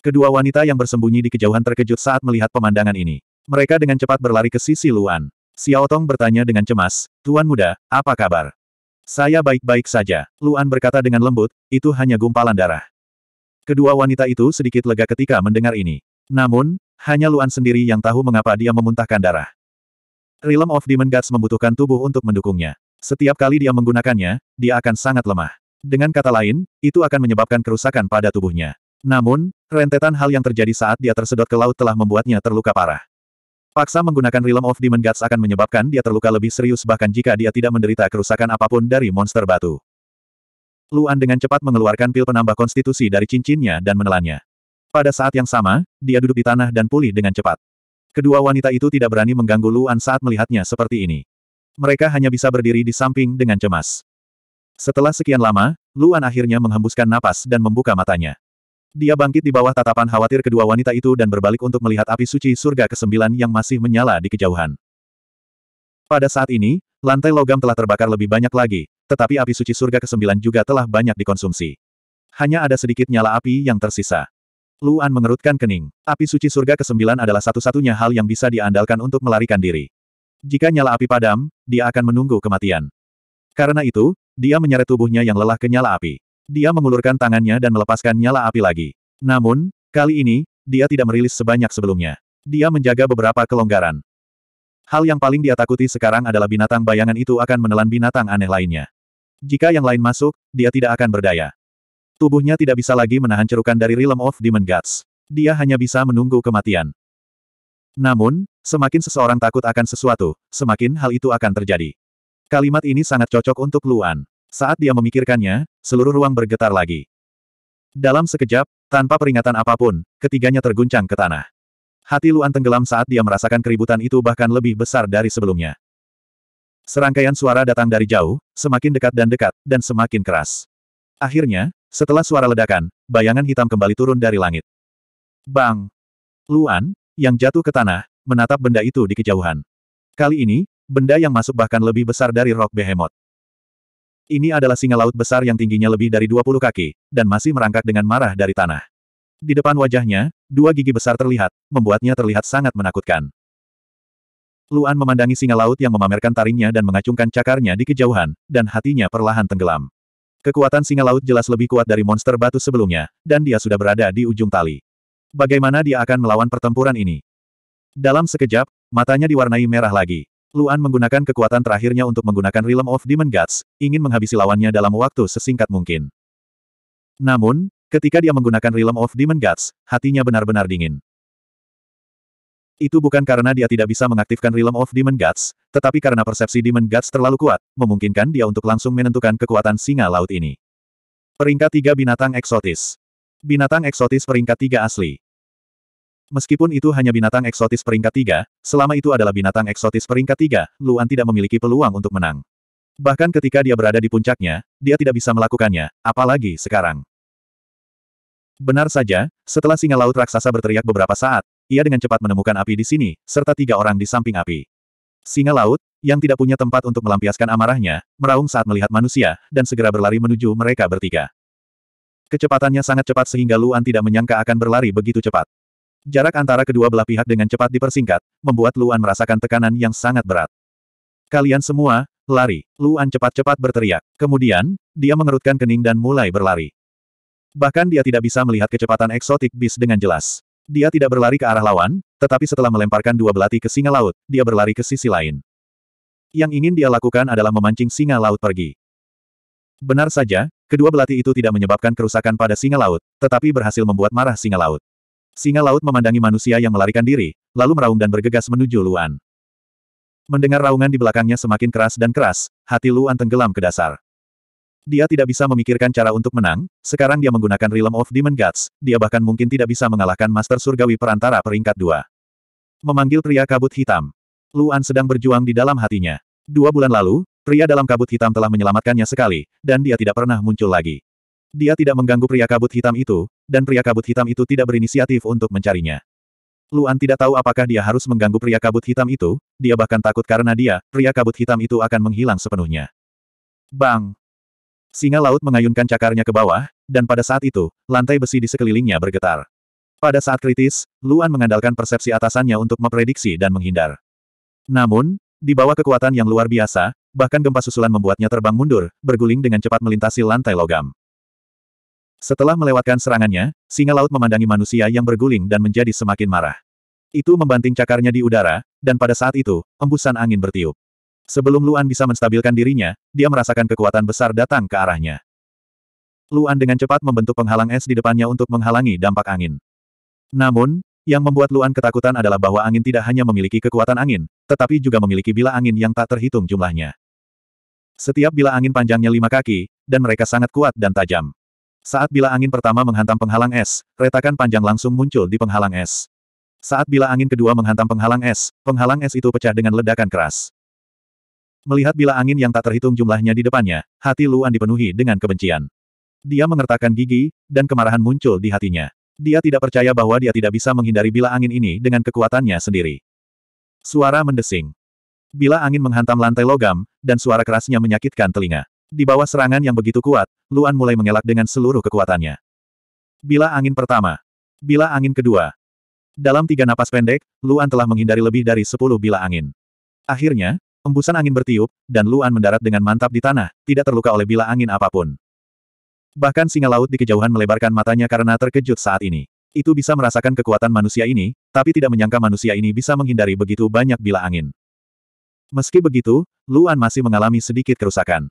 Kedua wanita yang bersembunyi di kejauhan terkejut saat melihat pemandangan ini. Mereka dengan cepat berlari ke sisi Luan. Xiao Tong bertanya dengan cemas, Tuan muda, apa kabar? Saya baik-baik saja, Luan berkata dengan lembut, itu hanya gumpalan darah. Kedua wanita itu sedikit lega ketika mendengar ini. Namun, hanya Luan sendiri yang tahu mengapa dia memuntahkan darah. Realm of Demon Gods membutuhkan tubuh untuk mendukungnya. Setiap kali dia menggunakannya, dia akan sangat lemah. Dengan kata lain, itu akan menyebabkan kerusakan pada tubuhnya. Namun, rentetan hal yang terjadi saat dia tersedot ke laut telah membuatnya terluka parah. Paksa menggunakan Realm of Demon Gods akan menyebabkan dia terluka lebih serius bahkan jika dia tidak menderita kerusakan apapun dari monster batu. Luan dengan cepat mengeluarkan pil penambah konstitusi dari cincinnya dan menelannya. Pada saat yang sama, dia duduk di tanah dan pulih dengan cepat. Kedua wanita itu tidak berani mengganggu Luan saat melihatnya seperti ini. Mereka hanya bisa berdiri di samping dengan cemas. Setelah sekian lama, Luan akhirnya menghembuskan napas dan membuka matanya. Dia bangkit di bawah tatapan khawatir kedua wanita itu dan berbalik untuk melihat api suci surga kesembilan yang masih menyala di kejauhan. Pada saat ini, lantai logam telah terbakar lebih banyak lagi, tetapi api suci surga kesembilan juga telah banyak dikonsumsi. Hanya ada sedikit nyala api yang tersisa. Luan mengerutkan kening. Api suci surga ke-9 adalah satu-satunya hal yang bisa diandalkan untuk melarikan diri. Jika nyala api padam, dia akan menunggu kematian. Karena itu, dia menyeret tubuhnya yang lelah ke nyala api. Dia mengulurkan tangannya dan melepaskan nyala api lagi. Namun, kali ini, dia tidak merilis sebanyak sebelumnya. Dia menjaga beberapa kelonggaran. Hal yang paling dia takuti sekarang adalah binatang bayangan itu akan menelan binatang aneh lainnya. Jika yang lain masuk, dia tidak akan berdaya. Tubuhnya tidak bisa lagi menahan cerukan dari Realm of Demon Gods. Dia hanya bisa menunggu kematian. Namun, semakin seseorang takut akan sesuatu, semakin hal itu akan terjadi. Kalimat ini sangat cocok untuk Luan. Saat dia memikirkannya, seluruh ruang bergetar lagi. Dalam sekejap, tanpa peringatan apapun, ketiganya terguncang ke tanah. Hati Luan tenggelam saat dia merasakan keributan itu bahkan lebih besar dari sebelumnya. Serangkaian suara datang dari jauh, semakin dekat dan dekat, dan semakin keras. Akhirnya, setelah suara ledakan, bayangan hitam kembali turun dari langit. Bang! Luan, yang jatuh ke tanah, menatap benda itu di kejauhan. Kali ini, benda yang masuk bahkan lebih besar dari rok Behemoth. Ini adalah singa laut besar yang tingginya lebih dari 20 kaki, dan masih merangkak dengan marah dari tanah. Di depan wajahnya, dua gigi besar terlihat, membuatnya terlihat sangat menakutkan. Luan memandangi singa laut yang memamerkan taringnya dan mengacungkan cakarnya di kejauhan, dan hatinya perlahan tenggelam. Kekuatan singa laut jelas lebih kuat dari monster batu sebelumnya, dan dia sudah berada di ujung tali. Bagaimana dia akan melawan pertempuran ini? Dalam sekejap, matanya diwarnai merah lagi. Luan menggunakan kekuatan terakhirnya untuk menggunakan Realm of Demon Gods, ingin menghabisi lawannya dalam waktu sesingkat mungkin. Namun, ketika dia menggunakan Realm of Demon Gods, hatinya benar-benar dingin. Itu bukan karena dia tidak bisa mengaktifkan Realm of Demon Gods, tetapi karena persepsi Demon Gods terlalu kuat, memungkinkan dia untuk langsung menentukan kekuatan singa laut ini. Peringkat 3 Binatang Eksotis Binatang eksotis peringkat 3 asli. Meskipun itu hanya binatang eksotis peringkat 3, selama itu adalah binatang eksotis peringkat 3, Luan tidak memiliki peluang untuk menang. Bahkan ketika dia berada di puncaknya, dia tidak bisa melakukannya, apalagi sekarang. Benar saja, setelah singa laut raksasa berteriak beberapa saat, ia dengan cepat menemukan api di sini, serta tiga orang di samping api. Singa laut, yang tidak punya tempat untuk melampiaskan amarahnya, meraung saat melihat manusia, dan segera berlari menuju mereka bertiga. Kecepatannya sangat cepat sehingga Luan tidak menyangka akan berlari begitu cepat. Jarak antara kedua belah pihak dengan cepat dipersingkat, membuat Luan merasakan tekanan yang sangat berat. Kalian semua, lari. Luan cepat-cepat berteriak. Kemudian, dia mengerutkan kening dan mulai berlari. Bahkan dia tidak bisa melihat kecepatan eksotik bis dengan jelas. Dia tidak berlari ke arah lawan, tetapi setelah melemparkan dua belati ke singa laut, dia berlari ke sisi lain. Yang ingin dia lakukan adalah memancing singa laut pergi. Benar saja, kedua belati itu tidak menyebabkan kerusakan pada singa laut, tetapi berhasil membuat marah singa laut. Singa laut memandangi manusia yang melarikan diri, lalu meraung dan bergegas menuju Luan. Mendengar raungan di belakangnya semakin keras dan keras, hati Luan tenggelam ke dasar. Dia tidak bisa memikirkan cara untuk menang, sekarang dia menggunakan Realm of Demon Gods, dia bahkan mungkin tidak bisa mengalahkan Master Surgawi Perantara peringkat dua. Memanggil pria kabut hitam. Luan sedang berjuang di dalam hatinya. Dua bulan lalu, pria dalam kabut hitam telah menyelamatkannya sekali, dan dia tidak pernah muncul lagi. Dia tidak mengganggu pria kabut hitam itu, dan pria kabut hitam itu tidak berinisiatif untuk mencarinya. Luan tidak tahu apakah dia harus mengganggu pria kabut hitam itu, dia bahkan takut karena dia, pria kabut hitam itu akan menghilang sepenuhnya. Bang! Singa laut mengayunkan cakarnya ke bawah, dan pada saat itu, lantai besi di sekelilingnya bergetar. Pada saat kritis, Luan mengandalkan persepsi atasannya untuk memprediksi dan menghindar. Namun, di bawah kekuatan yang luar biasa, bahkan gempa susulan membuatnya terbang mundur, berguling dengan cepat melintasi lantai logam. Setelah melewatkan serangannya, singa laut memandangi manusia yang berguling dan menjadi semakin marah. Itu membanting cakarnya di udara, dan pada saat itu, embusan angin bertiup. Sebelum Luan bisa menstabilkan dirinya, dia merasakan kekuatan besar datang ke arahnya. Luan dengan cepat membentuk penghalang es di depannya untuk menghalangi dampak angin. Namun, yang membuat Luan ketakutan adalah bahwa angin tidak hanya memiliki kekuatan angin, tetapi juga memiliki bila angin yang tak terhitung jumlahnya. Setiap bila angin panjangnya lima kaki, dan mereka sangat kuat dan tajam. Saat bila angin pertama menghantam penghalang es, retakan panjang langsung muncul di penghalang es. Saat bila angin kedua menghantam penghalang es, penghalang es itu pecah dengan ledakan keras. Melihat bila angin yang tak terhitung jumlahnya di depannya, hati Luan dipenuhi dengan kebencian. Dia mengertakkan gigi, dan kemarahan muncul di hatinya. Dia tidak percaya bahwa dia tidak bisa menghindari bila angin ini dengan kekuatannya sendiri. Suara mendesing. Bila angin menghantam lantai logam, dan suara kerasnya menyakitkan telinga. Di bawah serangan yang begitu kuat, Luan mulai mengelak dengan seluruh kekuatannya. Bila angin pertama. Bila angin kedua. Dalam tiga napas pendek, Luan telah menghindari lebih dari sepuluh bila angin. Akhirnya, Embusan angin bertiup, dan Luan mendarat dengan mantap di tanah, tidak terluka oleh bila angin apapun. Bahkan singa laut di kejauhan melebarkan matanya karena terkejut saat ini. Itu bisa merasakan kekuatan manusia ini, tapi tidak menyangka manusia ini bisa menghindari begitu banyak bila angin. Meski begitu, Luan masih mengalami sedikit kerusakan.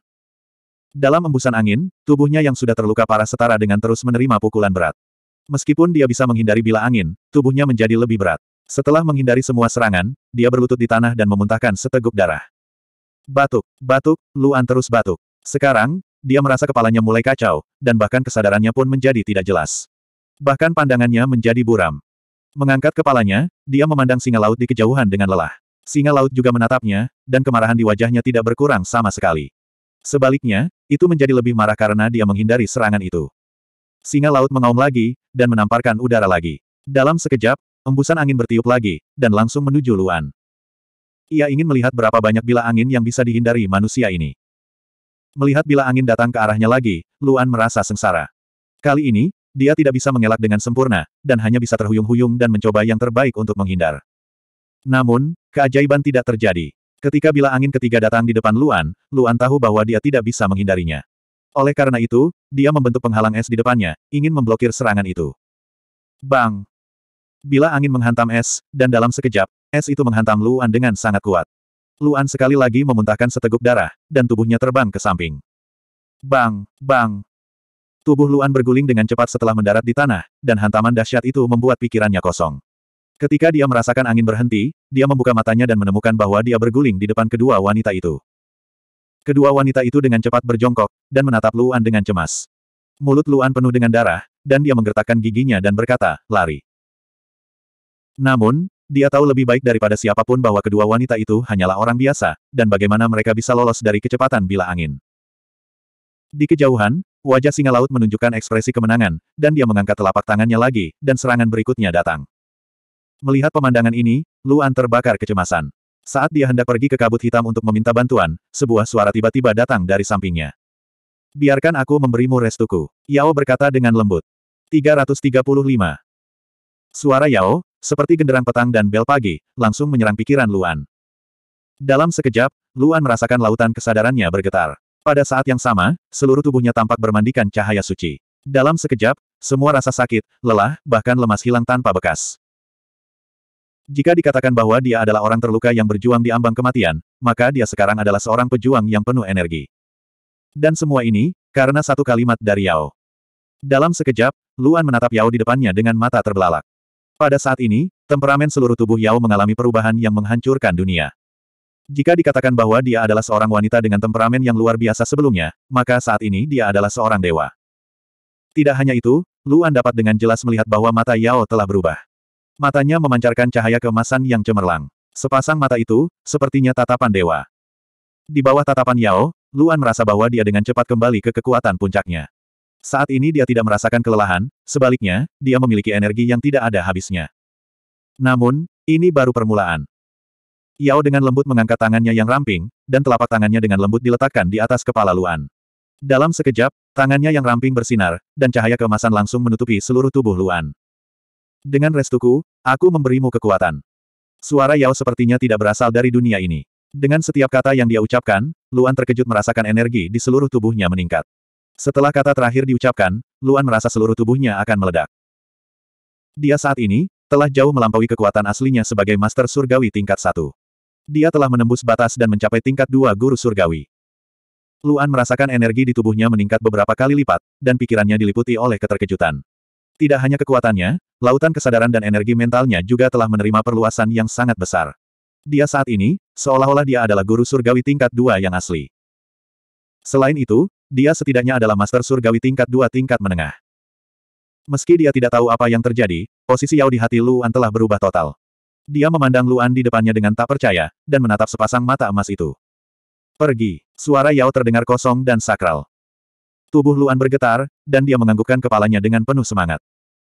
Dalam embusan angin, tubuhnya yang sudah terluka parah setara dengan terus menerima pukulan berat. Meskipun dia bisa menghindari bila angin, tubuhnya menjadi lebih berat. Setelah menghindari semua serangan, dia berlutut di tanah dan memuntahkan seteguk darah. Batuk, batuk, Luan terus batuk. Sekarang, dia merasa kepalanya mulai kacau, dan bahkan kesadarannya pun menjadi tidak jelas. Bahkan pandangannya menjadi buram. Mengangkat kepalanya, dia memandang singa laut di kejauhan dengan lelah. Singa laut juga menatapnya, dan kemarahan di wajahnya tidak berkurang sama sekali. Sebaliknya, itu menjadi lebih marah karena dia menghindari serangan itu. Singa laut mengaum lagi, dan menamparkan udara lagi. Dalam sekejap, Embusan angin bertiup lagi, dan langsung menuju Luan. Ia ingin melihat berapa banyak bila angin yang bisa dihindari manusia ini. Melihat bila angin datang ke arahnya lagi, Luan merasa sengsara. Kali ini, dia tidak bisa mengelak dengan sempurna, dan hanya bisa terhuyung-huyung dan mencoba yang terbaik untuk menghindar. Namun, keajaiban tidak terjadi. Ketika bila angin ketiga datang di depan Luan, Luan tahu bahwa dia tidak bisa menghindarinya. Oleh karena itu, dia membentuk penghalang es di depannya, ingin memblokir serangan itu. Bang! Bila angin menghantam es, dan dalam sekejap, es itu menghantam Luan dengan sangat kuat. Luan sekali lagi memuntahkan seteguk darah, dan tubuhnya terbang ke samping. Bang, bang. Tubuh Luan berguling dengan cepat setelah mendarat di tanah, dan hantaman dahsyat itu membuat pikirannya kosong. Ketika dia merasakan angin berhenti, dia membuka matanya dan menemukan bahwa dia berguling di depan kedua wanita itu. Kedua wanita itu dengan cepat berjongkok, dan menatap Luan dengan cemas. Mulut Luan penuh dengan darah, dan dia menggertakkan giginya dan berkata, lari. Namun, dia tahu lebih baik daripada siapapun bahwa kedua wanita itu hanyalah orang biasa, dan bagaimana mereka bisa lolos dari kecepatan bila angin. Di kejauhan, wajah singa laut menunjukkan ekspresi kemenangan, dan dia mengangkat telapak tangannya lagi, dan serangan berikutnya datang. Melihat pemandangan ini, Luan terbakar kecemasan. Saat dia hendak pergi ke kabut hitam untuk meminta bantuan, sebuah suara tiba-tiba datang dari sampingnya. Biarkan aku memberimu restuku, Yao berkata dengan lembut. 335. Suara Yao, seperti genderang petang dan bel pagi, langsung menyerang pikiran Luan. Dalam sekejap, Luan merasakan lautan kesadarannya bergetar. Pada saat yang sama, seluruh tubuhnya tampak bermandikan cahaya suci. Dalam sekejap, semua rasa sakit, lelah, bahkan lemas hilang tanpa bekas. Jika dikatakan bahwa dia adalah orang terluka yang berjuang di ambang kematian, maka dia sekarang adalah seorang pejuang yang penuh energi. Dan semua ini, karena satu kalimat dari Yao. Dalam sekejap, Luan menatap Yao di depannya dengan mata terbelalak. Pada saat ini, temperamen seluruh tubuh Yao mengalami perubahan yang menghancurkan dunia. Jika dikatakan bahwa dia adalah seorang wanita dengan temperamen yang luar biasa sebelumnya, maka saat ini dia adalah seorang dewa. Tidak hanya itu, Luan dapat dengan jelas melihat bahwa mata Yao telah berubah. Matanya memancarkan cahaya kemasan yang cemerlang. Sepasang mata itu, sepertinya tatapan dewa. Di bawah tatapan Yao, Luan merasa bahwa dia dengan cepat kembali ke kekuatan puncaknya. Saat ini dia tidak merasakan kelelahan, sebaliknya, dia memiliki energi yang tidak ada habisnya. Namun, ini baru permulaan. Yao dengan lembut mengangkat tangannya yang ramping, dan telapak tangannya dengan lembut diletakkan di atas kepala Luan. Dalam sekejap, tangannya yang ramping bersinar, dan cahaya kemasan langsung menutupi seluruh tubuh Luan. Dengan restuku, aku memberimu kekuatan. Suara Yao sepertinya tidak berasal dari dunia ini. Dengan setiap kata yang dia ucapkan, Luan terkejut merasakan energi di seluruh tubuhnya meningkat. Setelah kata terakhir diucapkan, Luan merasa seluruh tubuhnya akan meledak. Dia saat ini, telah jauh melampaui kekuatan aslinya sebagai Master Surgawi tingkat satu. Dia telah menembus batas dan mencapai tingkat dua Guru Surgawi. Luan merasakan energi di tubuhnya meningkat beberapa kali lipat, dan pikirannya diliputi oleh keterkejutan. Tidak hanya kekuatannya, lautan kesadaran dan energi mentalnya juga telah menerima perluasan yang sangat besar. Dia saat ini, seolah-olah dia adalah Guru Surgawi tingkat dua yang asli. Selain itu, dia setidaknya adalah master surgawi tingkat dua tingkat menengah. Meski dia tidak tahu apa yang terjadi, posisi Yao di hati Luan telah berubah total. Dia memandang Luan di depannya dengan tak percaya, dan menatap sepasang mata emas itu. Pergi. Suara Yao terdengar kosong dan sakral. Tubuh Luan bergetar, dan dia menganggukkan kepalanya dengan penuh semangat.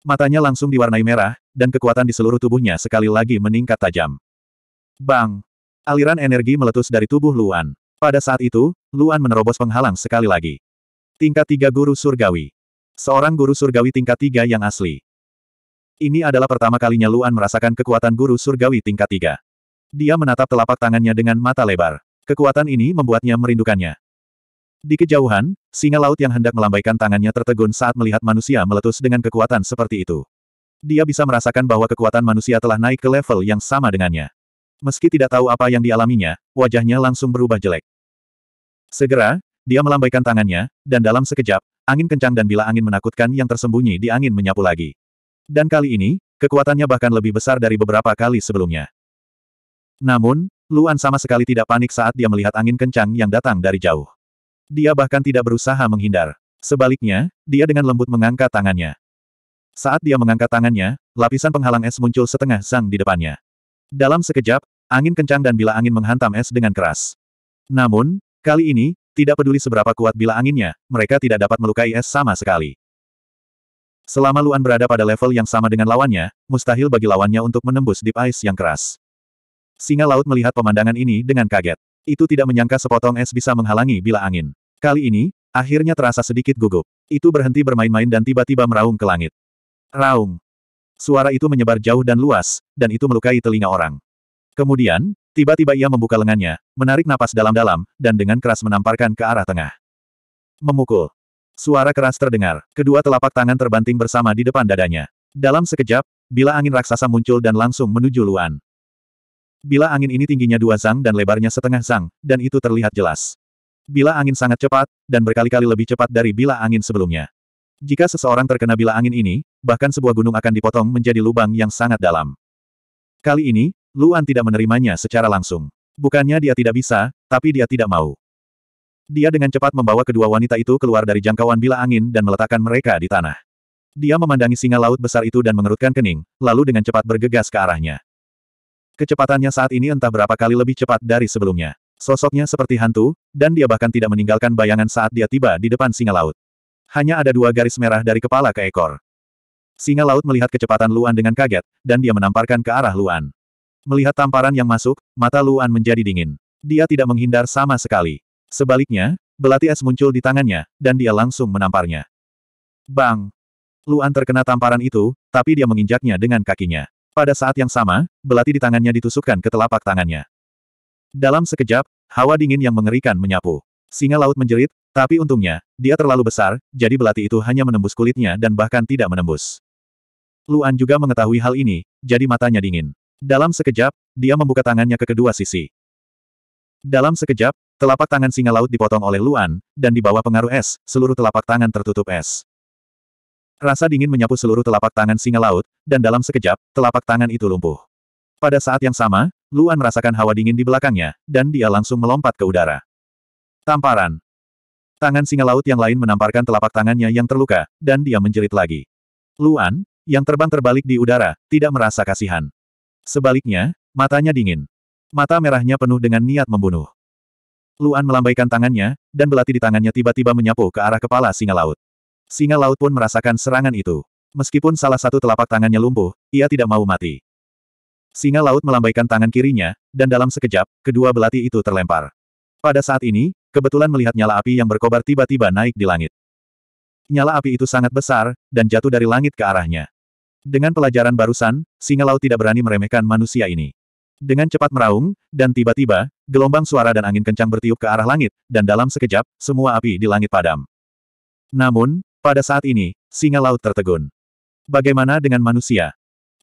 Matanya langsung diwarnai merah, dan kekuatan di seluruh tubuhnya sekali lagi meningkat tajam. Bang! Aliran energi meletus dari tubuh Luan. Pada saat itu, Luan menerobos penghalang sekali lagi. Tingkat tiga Guru Surgawi. Seorang Guru Surgawi tingkat tiga yang asli. Ini adalah pertama kalinya Luan merasakan kekuatan Guru Surgawi tingkat tiga. Dia menatap telapak tangannya dengan mata lebar. Kekuatan ini membuatnya merindukannya. Di kejauhan, singa laut yang hendak melambaikan tangannya tertegun saat melihat manusia meletus dengan kekuatan seperti itu. Dia bisa merasakan bahwa kekuatan manusia telah naik ke level yang sama dengannya. Meski tidak tahu apa yang dialaminya, wajahnya langsung berubah jelek. Segera, dia melambaikan tangannya, dan dalam sekejap, angin kencang dan bila angin menakutkan yang tersembunyi di angin menyapu lagi. Dan kali ini, kekuatannya bahkan lebih besar dari beberapa kali sebelumnya. Namun, Luan sama sekali tidak panik saat dia melihat angin kencang yang datang dari jauh. Dia bahkan tidak berusaha menghindar. Sebaliknya, dia dengan lembut mengangkat tangannya. Saat dia mengangkat tangannya, lapisan penghalang es muncul setengah sang di depannya. Dalam sekejap, Angin kencang dan bila angin menghantam es dengan keras. Namun, kali ini, tidak peduli seberapa kuat bila anginnya, mereka tidak dapat melukai es sama sekali. Selama Luan berada pada level yang sama dengan lawannya, mustahil bagi lawannya untuk menembus deep ice yang keras. Singa laut melihat pemandangan ini dengan kaget. Itu tidak menyangka sepotong es bisa menghalangi bila angin. Kali ini, akhirnya terasa sedikit gugup. Itu berhenti bermain-main dan tiba-tiba meraung ke langit. Raung. Suara itu menyebar jauh dan luas, dan itu melukai telinga orang. Kemudian, tiba-tiba ia membuka lengannya, menarik napas dalam-dalam, dan dengan keras menamparkan ke arah tengah. Memukul. Suara keras terdengar, kedua telapak tangan terbanting bersama di depan dadanya. Dalam sekejap, bila angin raksasa muncul dan langsung menuju Luan. Bila angin ini tingginya dua zang dan lebarnya setengah zang, dan itu terlihat jelas. Bila angin sangat cepat, dan berkali-kali lebih cepat dari bila angin sebelumnya. Jika seseorang terkena bila angin ini, bahkan sebuah gunung akan dipotong menjadi lubang yang sangat dalam. Kali ini, Luan tidak menerimanya secara langsung. Bukannya dia tidak bisa, tapi dia tidak mau. Dia dengan cepat membawa kedua wanita itu keluar dari jangkauan bila angin dan meletakkan mereka di tanah. Dia memandangi singa laut besar itu dan mengerutkan kening, lalu dengan cepat bergegas ke arahnya. Kecepatannya saat ini entah berapa kali lebih cepat dari sebelumnya. Sosoknya seperti hantu, dan dia bahkan tidak meninggalkan bayangan saat dia tiba di depan singa laut. Hanya ada dua garis merah dari kepala ke ekor. Singa laut melihat kecepatan Luan dengan kaget, dan dia menamparkan ke arah Luan. Melihat tamparan yang masuk, mata Luan menjadi dingin. Dia tidak menghindar sama sekali. Sebaliknya, belati es muncul di tangannya, dan dia langsung menamparnya. Bang! Luan terkena tamparan itu, tapi dia menginjaknya dengan kakinya. Pada saat yang sama, belati di tangannya ditusukkan ke telapak tangannya. Dalam sekejap, hawa dingin yang mengerikan menyapu. Singa laut menjerit, tapi untungnya, dia terlalu besar, jadi belati itu hanya menembus kulitnya dan bahkan tidak menembus. Luan juga mengetahui hal ini, jadi matanya dingin. Dalam sekejap, dia membuka tangannya ke kedua sisi. Dalam sekejap, telapak tangan singa laut dipotong oleh Luan, dan di bawah pengaruh es, seluruh telapak tangan tertutup es. Rasa dingin menyapu seluruh telapak tangan singa laut, dan dalam sekejap, telapak tangan itu lumpuh. Pada saat yang sama, Luan merasakan hawa dingin di belakangnya, dan dia langsung melompat ke udara. Tamparan. Tangan singa laut yang lain menamparkan telapak tangannya yang terluka, dan dia menjerit lagi. Luan, yang terbang terbalik di udara, tidak merasa kasihan. Sebaliknya, matanya dingin. Mata merahnya penuh dengan niat membunuh. Luan melambaikan tangannya, dan belati di tangannya tiba-tiba menyapu ke arah kepala singa laut. Singa laut pun merasakan serangan itu. Meskipun salah satu telapak tangannya lumpuh, ia tidak mau mati. Singa laut melambaikan tangan kirinya, dan dalam sekejap, kedua belati itu terlempar. Pada saat ini, kebetulan melihat nyala api yang berkobar tiba-tiba naik di langit. Nyala api itu sangat besar, dan jatuh dari langit ke arahnya. Dengan pelajaran barusan, singa laut tidak berani meremehkan manusia ini. Dengan cepat meraung, dan tiba-tiba, gelombang suara dan angin kencang bertiup ke arah langit, dan dalam sekejap, semua api di langit padam. Namun, pada saat ini, singa laut tertegun. Bagaimana dengan manusia?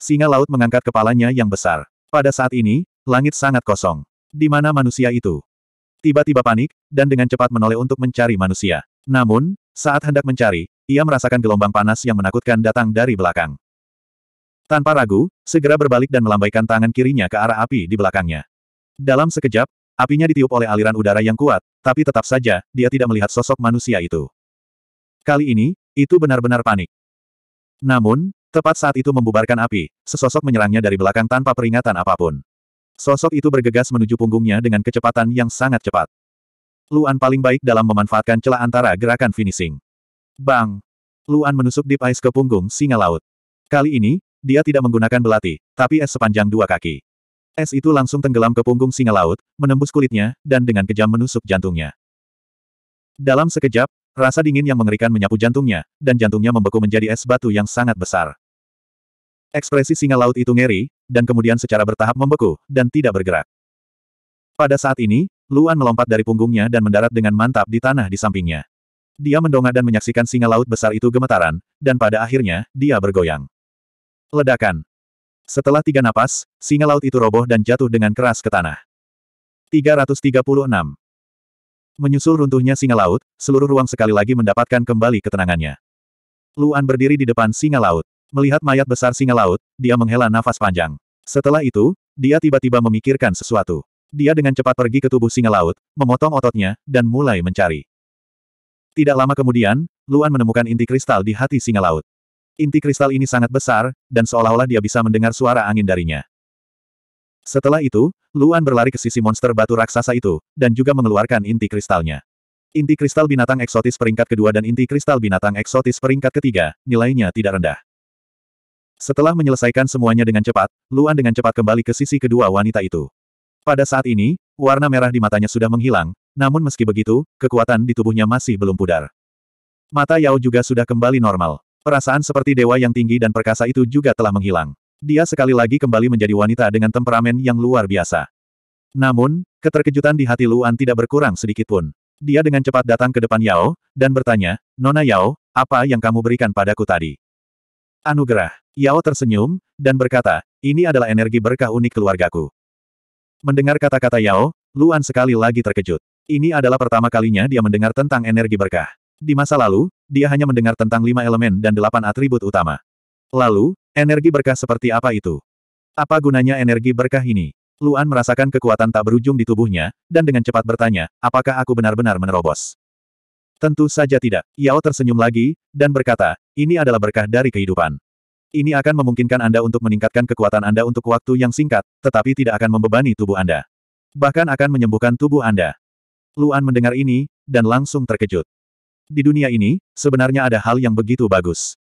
Singa laut mengangkat kepalanya yang besar. Pada saat ini, langit sangat kosong. Di mana manusia itu? Tiba-tiba panik, dan dengan cepat menoleh untuk mencari manusia. Namun, saat hendak mencari, ia merasakan gelombang panas yang menakutkan datang dari belakang. Tanpa ragu, segera berbalik dan melambaikan tangan kirinya ke arah api di belakangnya. Dalam sekejap, apinya ditiup oleh aliran udara yang kuat, tapi tetap saja, dia tidak melihat sosok manusia itu. Kali ini, itu benar-benar panik. Namun, tepat saat itu membubarkan api, sesosok menyerangnya dari belakang tanpa peringatan apapun. Sosok itu bergegas menuju punggungnya dengan kecepatan yang sangat cepat. Luan paling baik dalam memanfaatkan celah antara gerakan finishing. Bang! Luan menusuk di Ice ke punggung singa laut. Kali ini, dia tidak menggunakan belati, tapi es sepanjang dua kaki. Es itu langsung tenggelam ke punggung singa laut, menembus kulitnya, dan dengan kejam menusuk jantungnya. Dalam sekejap, rasa dingin yang mengerikan menyapu jantungnya, dan jantungnya membeku menjadi es batu yang sangat besar. Ekspresi singa laut itu ngeri, dan kemudian secara bertahap membeku, dan tidak bergerak. Pada saat ini, Luan melompat dari punggungnya dan mendarat dengan mantap di tanah di sampingnya. Dia mendongak dan menyaksikan singa laut besar itu gemetaran, dan pada akhirnya, dia bergoyang. Ledakan. Setelah tiga napas, singa laut itu roboh dan jatuh dengan keras ke tanah. 336. Menyusul runtuhnya singa laut, seluruh ruang sekali lagi mendapatkan kembali ketenangannya. Luan berdiri di depan singa laut. Melihat mayat besar singa laut, dia menghela nafas panjang. Setelah itu, dia tiba-tiba memikirkan sesuatu. Dia dengan cepat pergi ke tubuh singa laut, memotong ototnya, dan mulai mencari. Tidak lama kemudian, Luan menemukan inti kristal di hati singa laut. Inti kristal ini sangat besar, dan seolah-olah dia bisa mendengar suara angin darinya. Setelah itu, Luan berlari ke sisi monster batu raksasa itu, dan juga mengeluarkan inti kristalnya. Inti kristal binatang eksotis peringkat kedua dan inti kristal binatang eksotis peringkat ketiga, nilainya tidak rendah. Setelah menyelesaikan semuanya dengan cepat, Luan dengan cepat kembali ke sisi kedua wanita itu. Pada saat ini, warna merah di matanya sudah menghilang, namun meski begitu, kekuatan di tubuhnya masih belum pudar. Mata Yao juga sudah kembali normal. Perasaan seperti dewa yang tinggi dan perkasa itu juga telah menghilang. Dia sekali lagi kembali menjadi wanita dengan temperamen yang luar biasa. Namun, keterkejutan di hati Luan tidak berkurang sedikitpun. Dia dengan cepat datang ke depan Yao, dan bertanya, Nona Yao, apa yang kamu berikan padaku tadi? Anugerah. Yao tersenyum, dan berkata, ini adalah energi berkah unik keluargaku. Mendengar kata-kata Yao, Luan sekali lagi terkejut. Ini adalah pertama kalinya dia mendengar tentang energi berkah. Di masa lalu, dia hanya mendengar tentang lima elemen dan delapan atribut utama. Lalu, energi berkah seperti apa itu? Apa gunanya energi berkah ini? Luan merasakan kekuatan tak berujung di tubuhnya, dan dengan cepat bertanya, apakah aku benar-benar menerobos? Tentu saja tidak. Yao tersenyum lagi, dan berkata, ini adalah berkah dari kehidupan. Ini akan memungkinkan Anda untuk meningkatkan kekuatan Anda untuk waktu yang singkat, tetapi tidak akan membebani tubuh Anda. Bahkan akan menyembuhkan tubuh Anda. Luan mendengar ini, dan langsung terkejut di dunia ini, sebenarnya ada hal yang begitu bagus.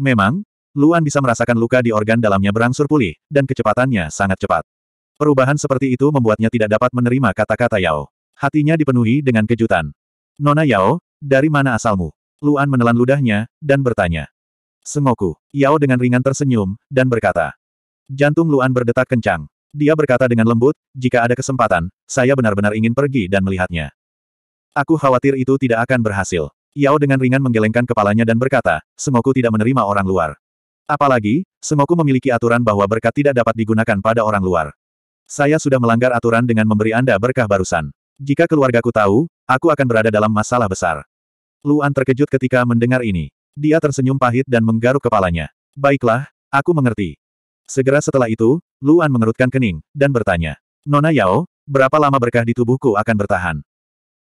Memang, Luan bisa merasakan luka di organ dalamnya berangsur pulih, dan kecepatannya sangat cepat. Perubahan seperti itu membuatnya tidak dapat menerima kata-kata Yao. Hatinya dipenuhi dengan kejutan. Nona Yao, dari mana asalmu? Luan menelan ludahnya, dan bertanya. Sengoku, Yao dengan ringan tersenyum, dan berkata. Jantung Luan berdetak kencang. Dia berkata dengan lembut, jika ada kesempatan, saya benar-benar ingin pergi dan melihatnya. Aku khawatir itu tidak akan berhasil. Yao dengan ringan menggelengkan kepalanya dan berkata, "Semoku tidak menerima orang luar. Apalagi, semoku memiliki aturan bahwa berkat tidak dapat digunakan pada orang luar. Saya sudah melanggar aturan dengan memberi Anda berkah barusan. Jika keluargaku tahu, aku akan berada dalam masalah besar. Luan terkejut ketika mendengar ini. Dia tersenyum pahit dan menggaruk kepalanya. Baiklah, aku mengerti. Segera setelah itu, Luan mengerutkan kening, dan bertanya. Nona Yao, berapa lama berkah di tubuhku akan bertahan?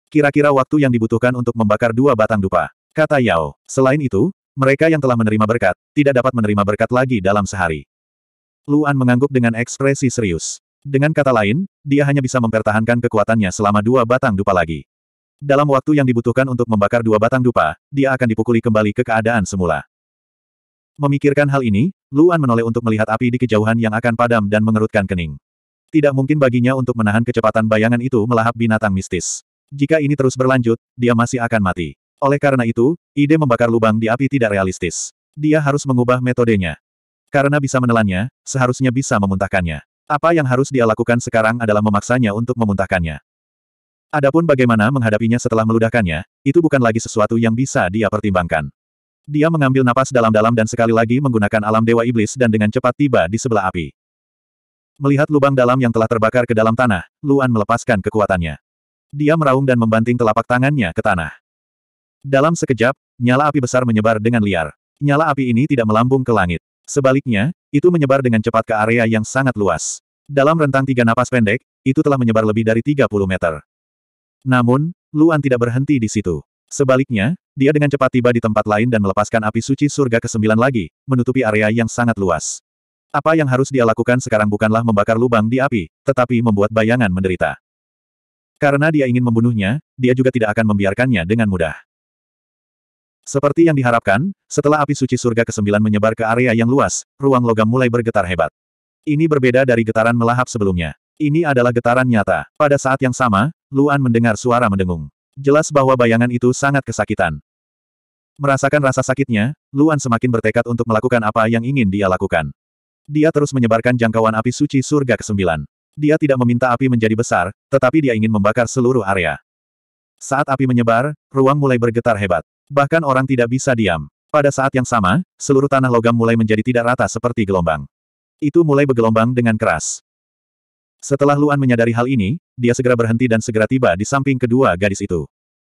Kira-kira waktu yang dibutuhkan untuk membakar dua batang dupa. Kata Yao. Selain itu, mereka yang telah menerima berkat, tidak dapat menerima berkat lagi dalam sehari. Luan mengangguk dengan ekspresi serius. Dengan kata lain, dia hanya bisa mempertahankan kekuatannya selama dua batang dupa lagi. Dalam waktu yang dibutuhkan untuk membakar dua batang dupa, dia akan dipukuli kembali ke keadaan semula. Memikirkan hal ini, Luan menoleh untuk melihat api di kejauhan yang akan padam dan mengerutkan kening. Tidak mungkin baginya untuk menahan kecepatan bayangan itu melahap binatang mistis. Jika ini terus berlanjut, dia masih akan mati. Oleh karena itu, ide membakar lubang di api tidak realistis. Dia harus mengubah metodenya. Karena bisa menelannya, seharusnya bisa memuntahkannya. Apa yang harus dia lakukan sekarang adalah memaksanya untuk memuntahkannya. Adapun bagaimana menghadapinya setelah meludahkannya, itu bukan lagi sesuatu yang bisa dia pertimbangkan. Dia mengambil napas dalam-dalam dan sekali lagi menggunakan alam dewa iblis dan dengan cepat tiba di sebelah api. Melihat lubang dalam yang telah terbakar ke dalam tanah, Luan melepaskan kekuatannya. Dia meraung dan membanting telapak tangannya ke tanah. Dalam sekejap, nyala api besar menyebar dengan liar. Nyala api ini tidak melambung ke langit. Sebaliknya, itu menyebar dengan cepat ke area yang sangat luas. Dalam rentang tiga napas pendek, itu telah menyebar lebih dari 30 meter. Namun, Luan tidak berhenti di situ. Sebaliknya, dia dengan cepat tiba di tempat lain dan melepaskan api suci surga ke-9 lagi, menutupi area yang sangat luas. Apa yang harus dia lakukan sekarang bukanlah membakar lubang di api, tetapi membuat bayangan menderita. Karena dia ingin membunuhnya, dia juga tidak akan membiarkannya dengan mudah. Seperti yang diharapkan, setelah api suci surga ke-9 menyebar ke area yang luas, ruang logam mulai bergetar hebat. Ini berbeda dari getaran melahap sebelumnya. Ini adalah getaran nyata. Pada saat yang sama, Luan mendengar suara mendengung. Jelas bahwa bayangan itu sangat kesakitan. Merasakan rasa sakitnya, Luan semakin bertekad untuk melakukan apa yang ingin dia lakukan. Dia terus menyebarkan jangkauan api suci surga ke-9. Dia tidak meminta api menjadi besar, tetapi dia ingin membakar seluruh area. Saat api menyebar, ruang mulai bergetar hebat. Bahkan orang tidak bisa diam. Pada saat yang sama, seluruh tanah logam mulai menjadi tidak rata seperti gelombang. Itu mulai bergelombang dengan keras. Setelah Luan menyadari hal ini, dia segera berhenti dan segera tiba di samping kedua gadis itu.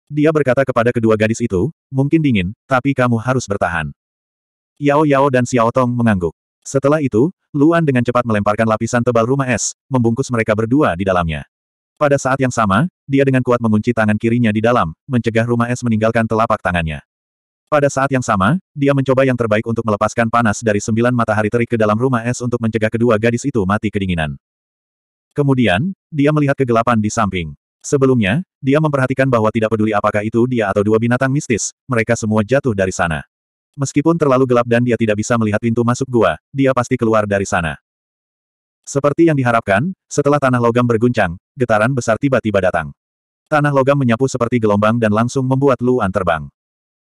Dia berkata kepada kedua gadis itu, mungkin dingin, tapi kamu harus bertahan. Yao Yao dan Xiao Tong mengangguk. Setelah itu, Luan dengan cepat melemparkan lapisan tebal rumah es, membungkus mereka berdua di dalamnya. Pada saat yang sama, dia dengan kuat mengunci tangan kirinya di dalam, mencegah rumah es meninggalkan telapak tangannya. Pada saat yang sama, dia mencoba yang terbaik untuk melepaskan panas dari sembilan matahari terik ke dalam rumah es untuk mencegah kedua gadis itu mati kedinginan. Kemudian, dia melihat kegelapan di samping. Sebelumnya, dia memperhatikan bahwa tidak peduli apakah itu dia atau dua binatang mistis, mereka semua jatuh dari sana. Meskipun terlalu gelap dan dia tidak bisa melihat pintu masuk gua, dia pasti keluar dari sana. Seperti yang diharapkan, setelah tanah logam berguncang, getaran besar tiba-tiba datang. Tanah logam menyapu seperti gelombang dan langsung membuat Luan terbang.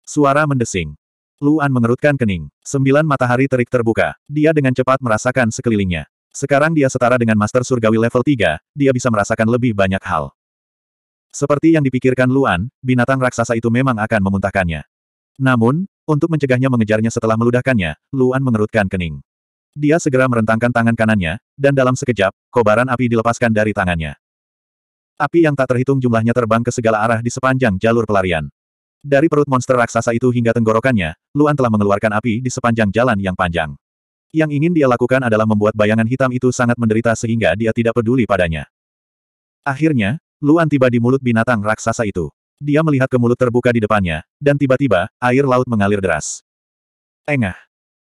Suara mendesing. Luan mengerutkan kening. Sembilan matahari terik terbuka. Dia dengan cepat merasakan sekelilingnya. Sekarang dia setara dengan Master Surgawi level 3, dia bisa merasakan lebih banyak hal. Seperti yang dipikirkan Luan, binatang raksasa itu memang akan memuntahkannya. Namun, untuk mencegahnya mengejarnya setelah meludahkannya, Luan mengerutkan kening. Dia segera merentangkan tangan kanannya, dan dalam sekejap, kobaran api dilepaskan dari tangannya. Api yang tak terhitung jumlahnya terbang ke segala arah di sepanjang jalur pelarian. Dari perut monster raksasa itu hingga tenggorokannya, Luan telah mengeluarkan api di sepanjang jalan yang panjang. Yang ingin dia lakukan adalah membuat bayangan hitam itu sangat menderita sehingga dia tidak peduli padanya. Akhirnya, Luan tiba di mulut binatang raksasa itu. Dia melihat ke mulut terbuka di depannya, dan tiba-tiba, air laut mengalir deras. Engah.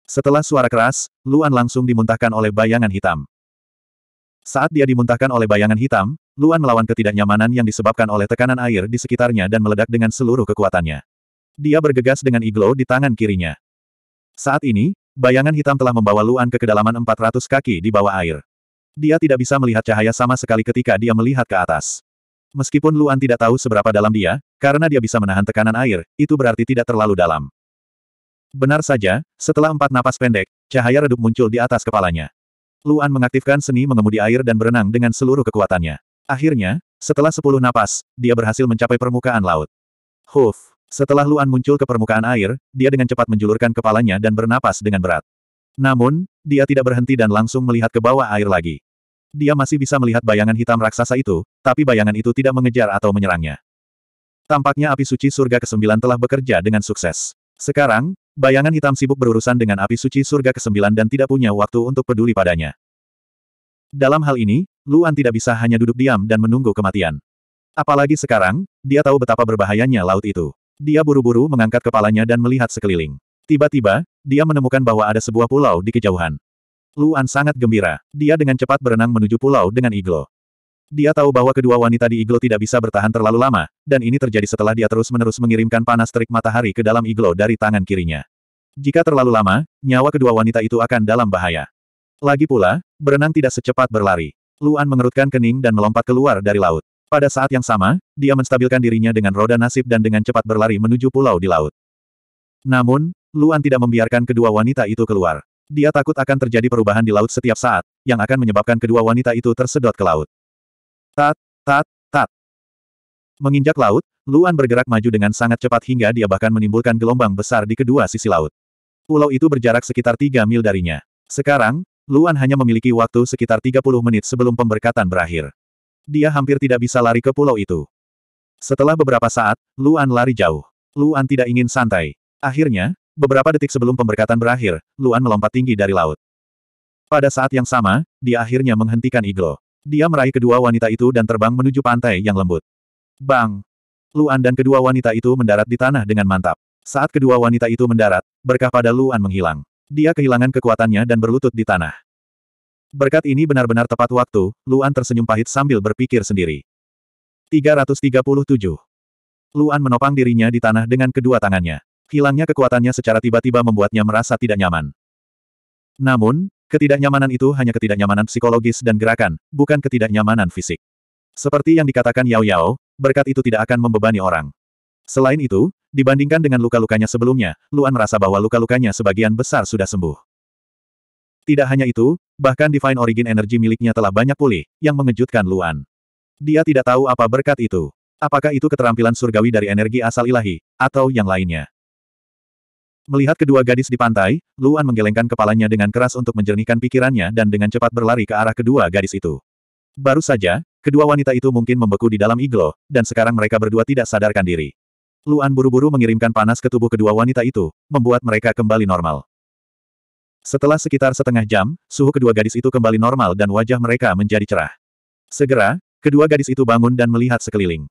Setelah suara keras, Luan langsung dimuntahkan oleh bayangan hitam. Saat dia dimuntahkan oleh bayangan hitam, Luan melawan ketidaknyamanan yang disebabkan oleh tekanan air di sekitarnya dan meledak dengan seluruh kekuatannya. Dia bergegas dengan iglo di tangan kirinya. Saat ini, bayangan hitam telah membawa Luan ke kedalaman 400 kaki di bawah air. Dia tidak bisa melihat cahaya sama sekali ketika dia melihat ke atas. Meskipun Luan tidak tahu seberapa dalam dia, karena dia bisa menahan tekanan air, itu berarti tidak terlalu dalam. Benar saja, setelah empat napas pendek, cahaya redup muncul di atas kepalanya. Luan mengaktifkan seni mengemudi air dan berenang dengan seluruh kekuatannya. Akhirnya, setelah sepuluh napas, dia berhasil mencapai permukaan laut. Huf! Setelah Luan muncul ke permukaan air, dia dengan cepat menjulurkan kepalanya dan bernapas dengan berat. Namun, dia tidak berhenti dan langsung melihat ke bawah air lagi. Dia masih bisa melihat bayangan hitam raksasa itu, tapi bayangan itu tidak mengejar atau menyerangnya. Tampaknya api suci surga ke-9 telah bekerja dengan sukses. Sekarang, bayangan hitam sibuk berurusan dengan api suci surga ke-9 dan tidak punya waktu untuk peduli padanya. Dalam hal ini, Luan tidak bisa hanya duduk diam dan menunggu kematian. Apalagi sekarang, dia tahu betapa berbahayanya laut itu. Dia buru-buru mengangkat kepalanya dan melihat sekeliling. Tiba-tiba, dia menemukan bahwa ada sebuah pulau di kejauhan. Luan sangat gembira. Dia dengan cepat berenang menuju pulau dengan iglo. Dia tahu bahwa kedua wanita di iglo tidak bisa bertahan terlalu lama, dan ini terjadi setelah dia terus-menerus mengirimkan panas terik matahari ke dalam iglo dari tangan kirinya. Jika terlalu lama, nyawa kedua wanita itu akan dalam bahaya. Lagi pula, berenang tidak secepat berlari. Luan mengerutkan kening dan melompat keluar dari laut. Pada saat yang sama, dia menstabilkan dirinya dengan roda nasib dan dengan cepat berlari menuju pulau di laut. Namun, Luan tidak membiarkan kedua wanita itu keluar. Dia takut akan terjadi perubahan di laut setiap saat, yang akan menyebabkan kedua wanita itu tersedot ke laut. Tat, tat, tat. Menginjak laut, Luan bergerak maju dengan sangat cepat hingga dia bahkan menimbulkan gelombang besar di kedua sisi laut. Pulau itu berjarak sekitar 3 mil darinya. Sekarang, Luan hanya memiliki waktu sekitar 30 menit sebelum pemberkatan berakhir. Dia hampir tidak bisa lari ke pulau itu. Setelah beberapa saat, Luan lari jauh. Luan tidak ingin santai. Akhirnya, Beberapa detik sebelum pemberkatan berakhir, Luan melompat tinggi dari laut. Pada saat yang sama, dia akhirnya menghentikan Iglo. Dia meraih kedua wanita itu dan terbang menuju pantai yang lembut. Bang! Luan dan kedua wanita itu mendarat di tanah dengan mantap. Saat kedua wanita itu mendarat, berkah pada Luan menghilang. Dia kehilangan kekuatannya dan berlutut di tanah. Berkat ini benar-benar tepat waktu, Luan tersenyum pahit sambil berpikir sendiri. 337. Luan menopang dirinya di tanah dengan kedua tangannya. Hilangnya kekuatannya secara tiba-tiba membuatnya merasa tidak nyaman. Namun, ketidaknyamanan itu hanya ketidaknyamanan psikologis dan gerakan, bukan ketidaknyamanan fisik. Seperti yang dikatakan Yao Yao, berkat itu tidak akan membebani orang. Selain itu, dibandingkan dengan luka-lukanya sebelumnya, Luan merasa bahwa luka-lukanya sebagian besar sudah sembuh. Tidak hanya itu, bahkan Divine Origin Energy miliknya telah banyak pulih, yang mengejutkan Luan. Dia tidak tahu apa berkat itu. Apakah itu keterampilan surgawi dari energi asal ilahi, atau yang lainnya. Melihat kedua gadis di pantai, Luan menggelengkan kepalanya dengan keras untuk menjernihkan pikirannya dan dengan cepat berlari ke arah kedua gadis itu. Baru saja, kedua wanita itu mungkin membeku di dalam iglo, dan sekarang mereka berdua tidak sadarkan diri. Luan buru-buru mengirimkan panas ke tubuh kedua wanita itu, membuat mereka kembali normal. Setelah sekitar setengah jam, suhu kedua gadis itu kembali normal dan wajah mereka menjadi cerah. Segera, kedua gadis itu bangun dan melihat sekeliling.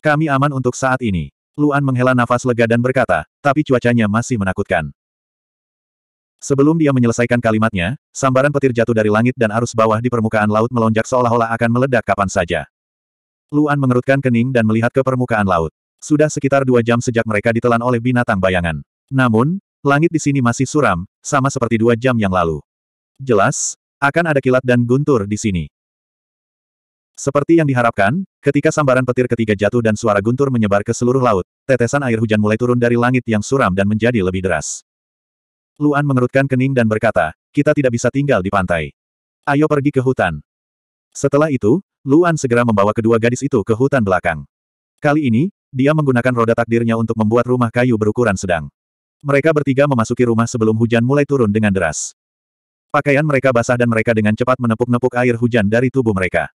Kami aman untuk saat ini. Luan menghela nafas lega dan berkata, tapi cuacanya masih menakutkan. Sebelum dia menyelesaikan kalimatnya, sambaran petir jatuh dari langit dan arus bawah di permukaan laut melonjak seolah-olah akan meledak kapan saja. Luan mengerutkan kening dan melihat ke permukaan laut. Sudah sekitar dua jam sejak mereka ditelan oleh binatang bayangan. Namun, langit di sini masih suram, sama seperti dua jam yang lalu. Jelas, akan ada kilat dan guntur di sini. Seperti yang diharapkan, ketika sambaran petir ketiga jatuh dan suara guntur menyebar ke seluruh laut, tetesan air hujan mulai turun dari langit yang suram dan menjadi lebih deras. Luan mengerutkan kening dan berkata, kita tidak bisa tinggal di pantai. Ayo pergi ke hutan. Setelah itu, Luan segera membawa kedua gadis itu ke hutan belakang. Kali ini, dia menggunakan roda takdirnya untuk membuat rumah kayu berukuran sedang. Mereka bertiga memasuki rumah sebelum hujan mulai turun dengan deras. Pakaian mereka basah dan mereka dengan cepat menepuk-nepuk air hujan dari tubuh mereka.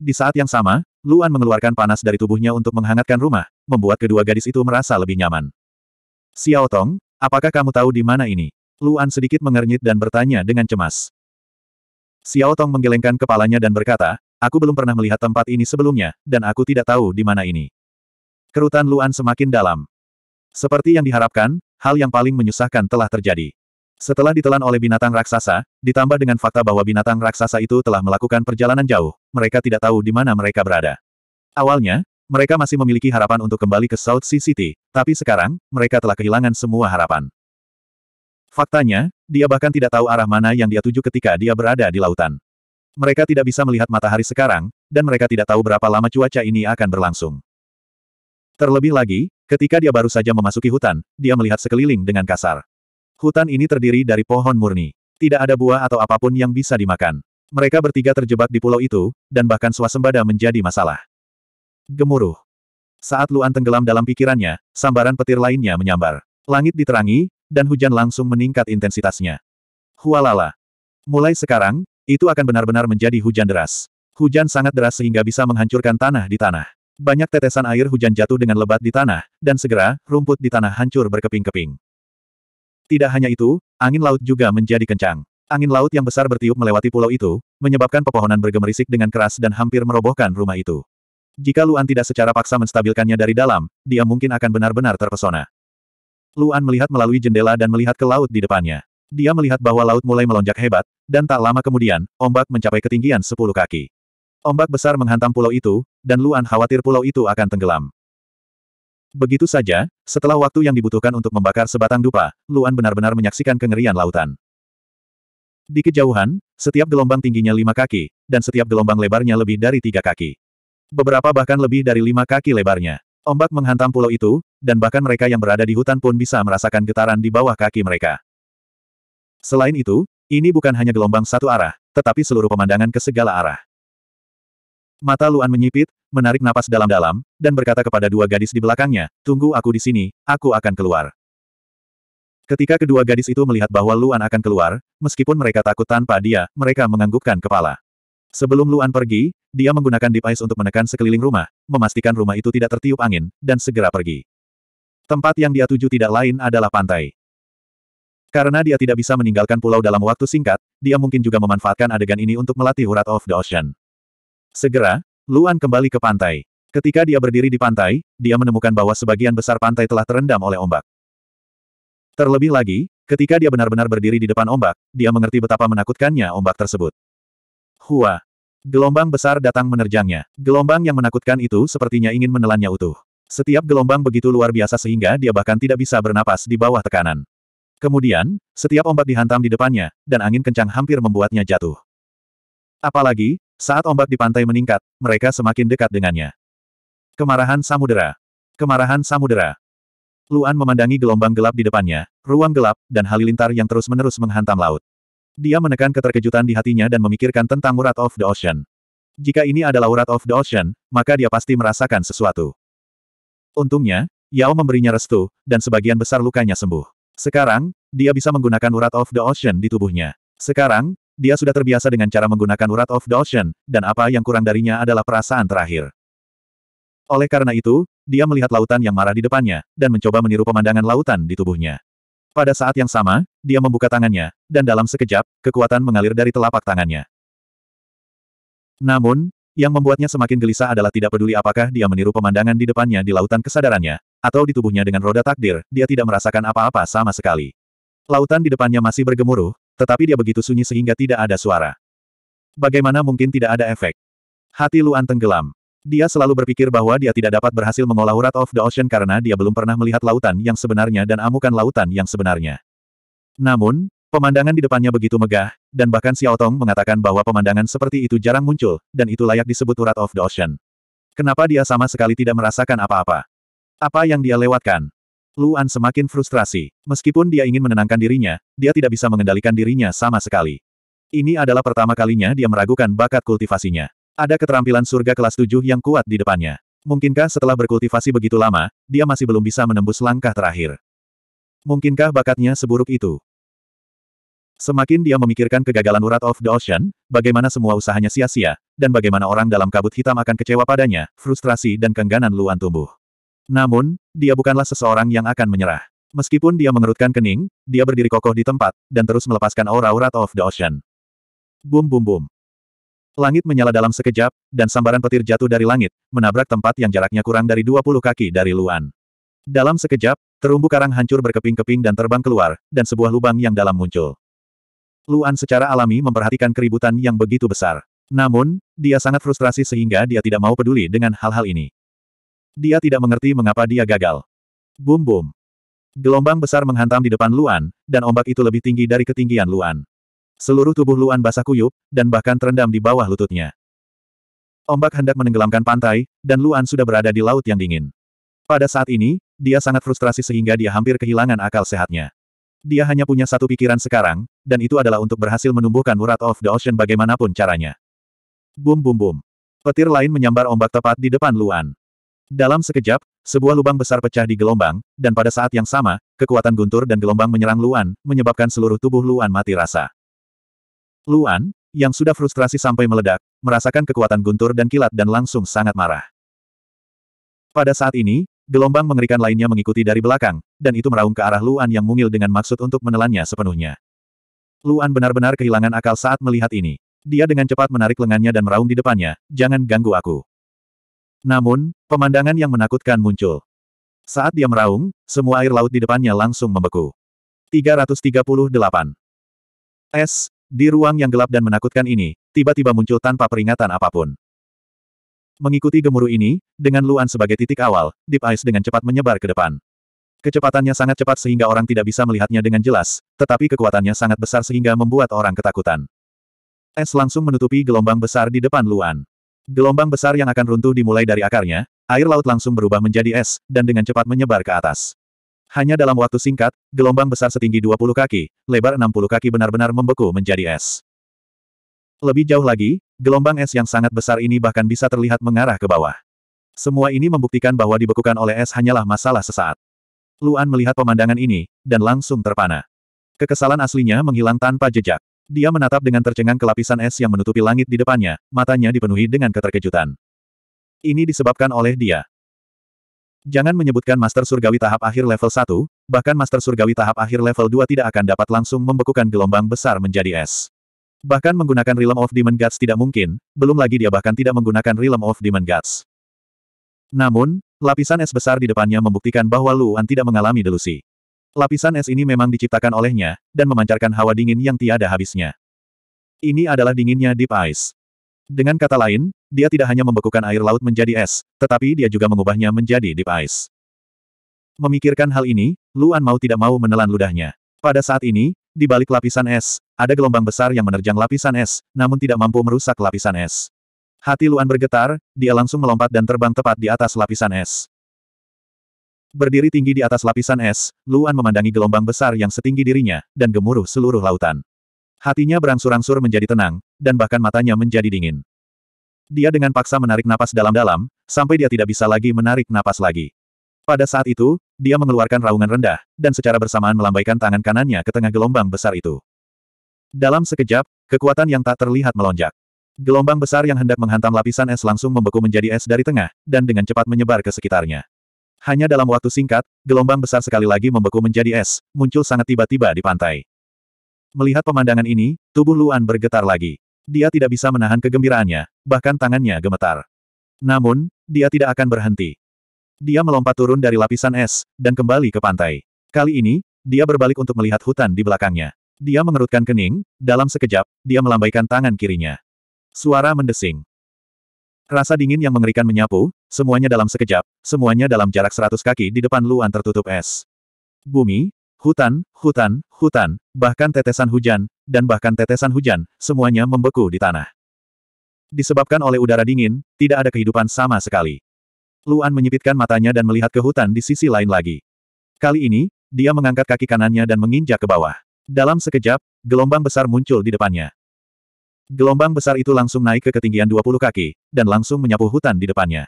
Di saat yang sama, Luan mengeluarkan panas dari tubuhnya untuk menghangatkan rumah, membuat kedua gadis itu merasa lebih nyaman. Xiao Tong, apakah kamu tahu di mana ini? Luan sedikit mengernyit dan bertanya dengan cemas. Xiao Tong menggelengkan kepalanya dan berkata, aku belum pernah melihat tempat ini sebelumnya, dan aku tidak tahu di mana ini. Kerutan Luan semakin dalam. Seperti yang diharapkan, hal yang paling menyusahkan telah terjadi. Setelah ditelan oleh binatang raksasa, ditambah dengan fakta bahwa binatang raksasa itu telah melakukan perjalanan jauh, mereka tidak tahu di mana mereka berada. Awalnya, mereka masih memiliki harapan untuk kembali ke South Sea City, tapi sekarang, mereka telah kehilangan semua harapan. Faktanya, dia bahkan tidak tahu arah mana yang dia tuju ketika dia berada di lautan. Mereka tidak bisa melihat matahari sekarang, dan mereka tidak tahu berapa lama cuaca ini akan berlangsung. Terlebih lagi, ketika dia baru saja memasuki hutan, dia melihat sekeliling dengan kasar. Hutan ini terdiri dari pohon murni. Tidak ada buah atau apapun yang bisa dimakan. Mereka bertiga terjebak di pulau itu, dan bahkan suasembada menjadi masalah. Gemuruh. Saat Luan tenggelam dalam pikirannya, sambaran petir lainnya menyambar. Langit diterangi, dan hujan langsung meningkat intensitasnya. Hualala. Mulai sekarang, itu akan benar-benar menjadi hujan deras. Hujan sangat deras sehingga bisa menghancurkan tanah di tanah. Banyak tetesan air hujan jatuh dengan lebat di tanah, dan segera, rumput di tanah hancur berkeping-keping. Tidak hanya itu, angin laut juga menjadi kencang. Angin laut yang besar bertiup melewati pulau itu, menyebabkan pepohonan bergemerisik dengan keras dan hampir merobohkan rumah itu. Jika Luan tidak secara paksa menstabilkannya dari dalam, dia mungkin akan benar-benar terpesona. Luan melihat melalui jendela dan melihat ke laut di depannya. Dia melihat bahwa laut mulai melonjak hebat, dan tak lama kemudian, ombak mencapai ketinggian 10 kaki. Ombak besar menghantam pulau itu, dan Luan khawatir pulau itu akan tenggelam. Begitu saja, setelah waktu yang dibutuhkan untuk membakar sebatang dupa, Luan benar-benar menyaksikan kengerian lautan. Di kejauhan, setiap gelombang tingginya lima kaki, dan setiap gelombang lebarnya lebih dari tiga kaki. Beberapa bahkan lebih dari lima kaki lebarnya. Ombak menghantam pulau itu, dan bahkan mereka yang berada di hutan pun bisa merasakan getaran di bawah kaki mereka. Selain itu, ini bukan hanya gelombang satu arah, tetapi seluruh pemandangan ke segala arah. Mata Luan menyipit, menarik napas dalam-dalam, dan berkata kepada dua gadis di belakangnya, tunggu aku di sini, aku akan keluar. Ketika kedua gadis itu melihat bahwa Luan akan keluar, meskipun mereka takut tanpa dia, mereka menganggukkan kepala. Sebelum Luan pergi, dia menggunakan deep untuk menekan sekeliling rumah, memastikan rumah itu tidak tertiup angin, dan segera pergi. Tempat yang dia tuju tidak lain adalah pantai. Karena dia tidak bisa meninggalkan pulau dalam waktu singkat, dia mungkin juga memanfaatkan adegan ini untuk melatih urat of the Ocean. Segera, Luan kembali ke pantai. Ketika dia berdiri di pantai, dia menemukan bahwa sebagian besar pantai telah terendam oleh ombak. Terlebih lagi, ketika dia benar-benar berdiri di depan ombak, dia mengerti betapa menakutkannya ombak tersebut. Hua! Gelombang besar datang menerjangnya. Gelombang yang menakutkan itu sepertinya ingin menelannya utuh. Setiap gelombang begitu luar biasa sehingga dia bahkan tidak bisa bernapas di bawah tekanan. Kemudian, setiap ombak dihantam di depannya, dan angin kencang hampir membuatnya jatuh. Apalagi, saat ombak di pantai meningkat, mereka semakin dekat dengannya. Kemarahan Samudera. Kemarahan Samudera. Luan memandangi gelombang gelap di depannya, ruang gelap, dan halilintar yang terus-menerus menghantam laut. Dia menekan keterkejutan di hatinya dan memikirkan tentang Urat of the Ocean. Jika ini adalah Urat of the Ocean, maka dia pasti merasakan sesuatu. Untungnya, Yao memberinya restu, dan sebagian besar lukanya sembuh. Sekarang, dia bisa menggunakan Urat of the Ocean di tubuhnya. Sekarang, dia sudah terbiasa dengan cara menggunakan urat of Dawson, dan apa yang kurang darinya adalah perasaan terakhir. Oleh karena itu, dia melihat lautan yang marah di depannya, dan mencoba meniru pemandangan lautan di tubuhnya. Pada saat yang sama, dia membuka tangannya, dan dalam sekejap, kekuatan mengalir dari telapak tangannya. Namun, yang membuatnya semakin gelisah adalah tidak peduli apakah dia meniru pemandangan di depannya di lautan kesadarannya, atau di tubuhnya dengan roda takdir, dia tidak merasakan apa-apa sama sekali. Lautan di depannya masih bergemuruh, tetapi dia begitu sunyi sehingga tidak ada suara. Bagaimana mungkin tidak ada efek? Hati Luan tenggelam. Dia selalu berpikir bahwa dia tidak dapat berhasil mengolah urat of the Ocean karena dia belum pernah melihat lautan yang sebenarnya dan amukan lautan yang sebenarnya. Namun, pemandangan di depannya begitu megah, dan bahkan Xiao Tong mengatakan bahwa pemandangan seperti itu jarang muncul, dan itu layak disebut urat of the Ocean. Kenapa dia sama sekali tidak merasakan apa-apa? Apa yang dia lewatkan? Luan semakin frustrasi. Meskipun dia ingin menenangkan dirinya, dia tidak bisa mengendalikan dirinya sama sekali. Ini adalah pertama kalinya dia meragukan bakat kultivasinya. Ada keterampilan surga kelas 7 yang kuat di depannya. Mungkinkah setelah berkultivasi begitu lama, dia masih belum bisa menembus langkah terakhir? Mungkinkah bakatnya seburuk itu? Semakin dia memikirkan kegagalan urat of the ocean, bagaimana semua usahanya sia-sia, dan bagaimana orang dalam kabut hitam akan kecewa padanya, frustrasi dan kengganan Luan tumbuh. Namun, dia bukanlah seseorang yang akan menyerah. Meskipun dia mengerutkan kening, dia berdiri kokoh di tempat, dan terus melepaskan aura Wrath of the Ocean. Bum bum bum. Langit menyala dalam sekejap, dan sambaran petir jatuh dari langit, menabrak tempat yang jaraknya kurang dari 20 kaki dari Luan. Dalam sekejap, terumbu karang hancur berkeping-keping dan terbang keluar, dan sebuah lubang yang dalam muncul. Luan secara alami memperhatikan keributan yang begitu besar. Namun, dia sangat frustrasi sehingga dia tidak mau peduli dengan hal-hal ini. Dia tidak mengerti mengapa dia gagal. Bum bum. Gelombang besar menghantam di depan Luan, dan ombak itu lebih tinggi dari ketinggian Luan. Seluruh tubuh Luan basah kuyup, dan bahkan terendam di bawah lututnya. Ombak hendak menenggelamkan pantai, dan Luan sudah berada di laut yang dingin. Pada saat ini, dia sangat frustrasi sehingga dia hampir kehilangan akal sehatnya. Dia hanya punya satu pikiran sekarang, dan itu adalah untuk berhasil menumbuhkan Wrath of the Ocean bagaimanapun caranya. Bum bum bum. Petir lain menyambar ombak tepat di depan Luan. Dalam sekejap, sebuah lubang besar pecah di gelombang, dan pada saat yang sama, kekuatan guntur dan gelombang menyerang Luan, menyebabkan seluruh tubuh Luan mati rasa. Luan, yang sudah frustrasi sampai meledak, merasakan kekuatan guntur dan kilat dan langsung sangat marah. Pada saat ini, gelombang mengerikan lainnya mengikuti dari belakang, dan itu meraung ke arah Luan yang mungil dengan maksud untuk menelannya sepenuhnya. Luan benar-benar kehilangan akal saat melihat ini. Dia dengan cepat menarik lengannya dan meraung di depannya, jangan ganggu aku. Namun, pemandangan yang menakutkan muncul. Saat dia meraung, semua air laut di depannya langsung membeku. 338. Es, di ruang yang gelap dan menakutkan ini, tiba-tiba muncul tanpa peringatan apapun. Mengikuti gemuruh ini, dengan Luan sebagai titik awal, Deep Ice dengan cepat menyebar ke depan. Kecepatannya sangat cepat sehingga orang tidak bisa melihatnya dengan jelas, tetapi kekuatannya sangat besar sehingga membuat orang ketakutan. Es langsung menutupi gelombang besar di depan Luan. Gelombang besar yang akan runtuh dimulai dari akarnya, air laut langsung berubah menjadi es, dan dengan cepat menyebar ke atas. Hanya dalam waktu singkat, gelombang besar setinggi 20 kaki, lebar 60 kaki benar-benar membeku menjadi es. Lebih jauh lagi, gelombang es yang sangat besar ini bahkan bisa terlihat mengarah ke bawah. Semua ini membuktikan bahwa dibekukan oleh es hanyalah masalah sesaat. Luan melihat pemandangan ini, dan langsung terpana. Kekesalan aslinya menghilang tanpa jejak. Dia menatap dengan tercengang ke lapisan es yang menutupi langit di depannya, matanya dipenuhi dengan keterkejutan. Ini disebabkan oleh dia. Jangan menyebutkan Master Surgawi tahap akhir level 1, bahkan Master Surgawi tahap akhir level 2 tidak akan dapat langsung membekukan gelombang besar menjadi es. Bahkan menggunakan Realm of Demon Gods tidak mungkin, belum lagi dia bahkan tidak menggunakan Realm of Demon Gods. Namun, lapisan es besar di depannya membuktikan bahwa Luan tidak mengalami delusi. Lapisan es ini memang diciptakan olehnya, dan memancarkan hawa dingin yang tiada habisnya. Ini adalah dinginnya Deep Ice. Dengan kata lain, dia tidak hanya membekukan air laut menjadi es, tetapi dia juga mengubahnya menjadi Deep Ice. Memikirkan hal ini, Luan mau tidak mau menelan ludahnya. Pada saat ini, di balik lapisan es, ada gelombang besar yang menerjang lapisan es, namun tidak mampu merusak lapisan es. Hati Luan bergetar, dia langsung melompat dan terbang tepat di atas lapisan es. Berdiri tinggi di atas lapisan es, Luan memandangi gelombang besar yang setinggi dirinya, dan gemuruh seluruh lautan. Hatinya berangsur-angsur menjadi tenang, dan bahkan matanya menjadi dingin. Dia dengan paksa menarik napas dalam-dalam, sampai dia tidak bisa lagi menarik napas lagi. Pada saat itu, dia mengeluarkan raungan rendah, dan secara bersamaan melambaikan tangan kanannya ke tengah gelombang besar itu. Dalam sekejap, kekuatan yang tak terlihat melonjak. Gelombang besar yang hendak menghantam lapisan es langsung membeku menjadi es dari tengah, dan dengan cepat menyebar ke sekitarnya. Hanya dalam waktu singkat, gelombang besar sekali lagi membeku menjadi es, muncul sangat tiba-tiba di pantai. Melihat pemandangan ini, tubuh Luan bergetar lagi. Dia tidak bisa menahan kegembiraannya, bahkan tangannya gemetar. Namun, dia tidak akan berhenti. Dia melompat turun dari lapisan es, dan kembali ke pantai. Kali ini, dia berbalik untuk melihat hutan di belakangnya. Dia mengerutkan kening, dalam sekejap, dia melambaikan tangan kirinya. Suara mendesing. Rasa dingin yang mengerikan menyapu, semuanya dalam sekejap, semuanya dalam jarak seratus kaki di depan Luan tertutup es. Bumi, hutan, hutan, hutan, bahkan tetesan hujan, dan bahkan tetesan hujan, semuanya membeku di tanah. Disebabkan oleh udara dingin, tidak ada kehidupan sama sekali. Luan menyipitkan matanya dan melihat ke hutan di sisi lain lagi. Kali ini, dia mengangkat kaki kanannya dan menginjak ke bawah. Dalam sekejap, gelombang besar muncul di depannya. Gelombang besar itu langsung naik ke ketinggian 20 kaki, dan langsung menyapu hutan di depannya.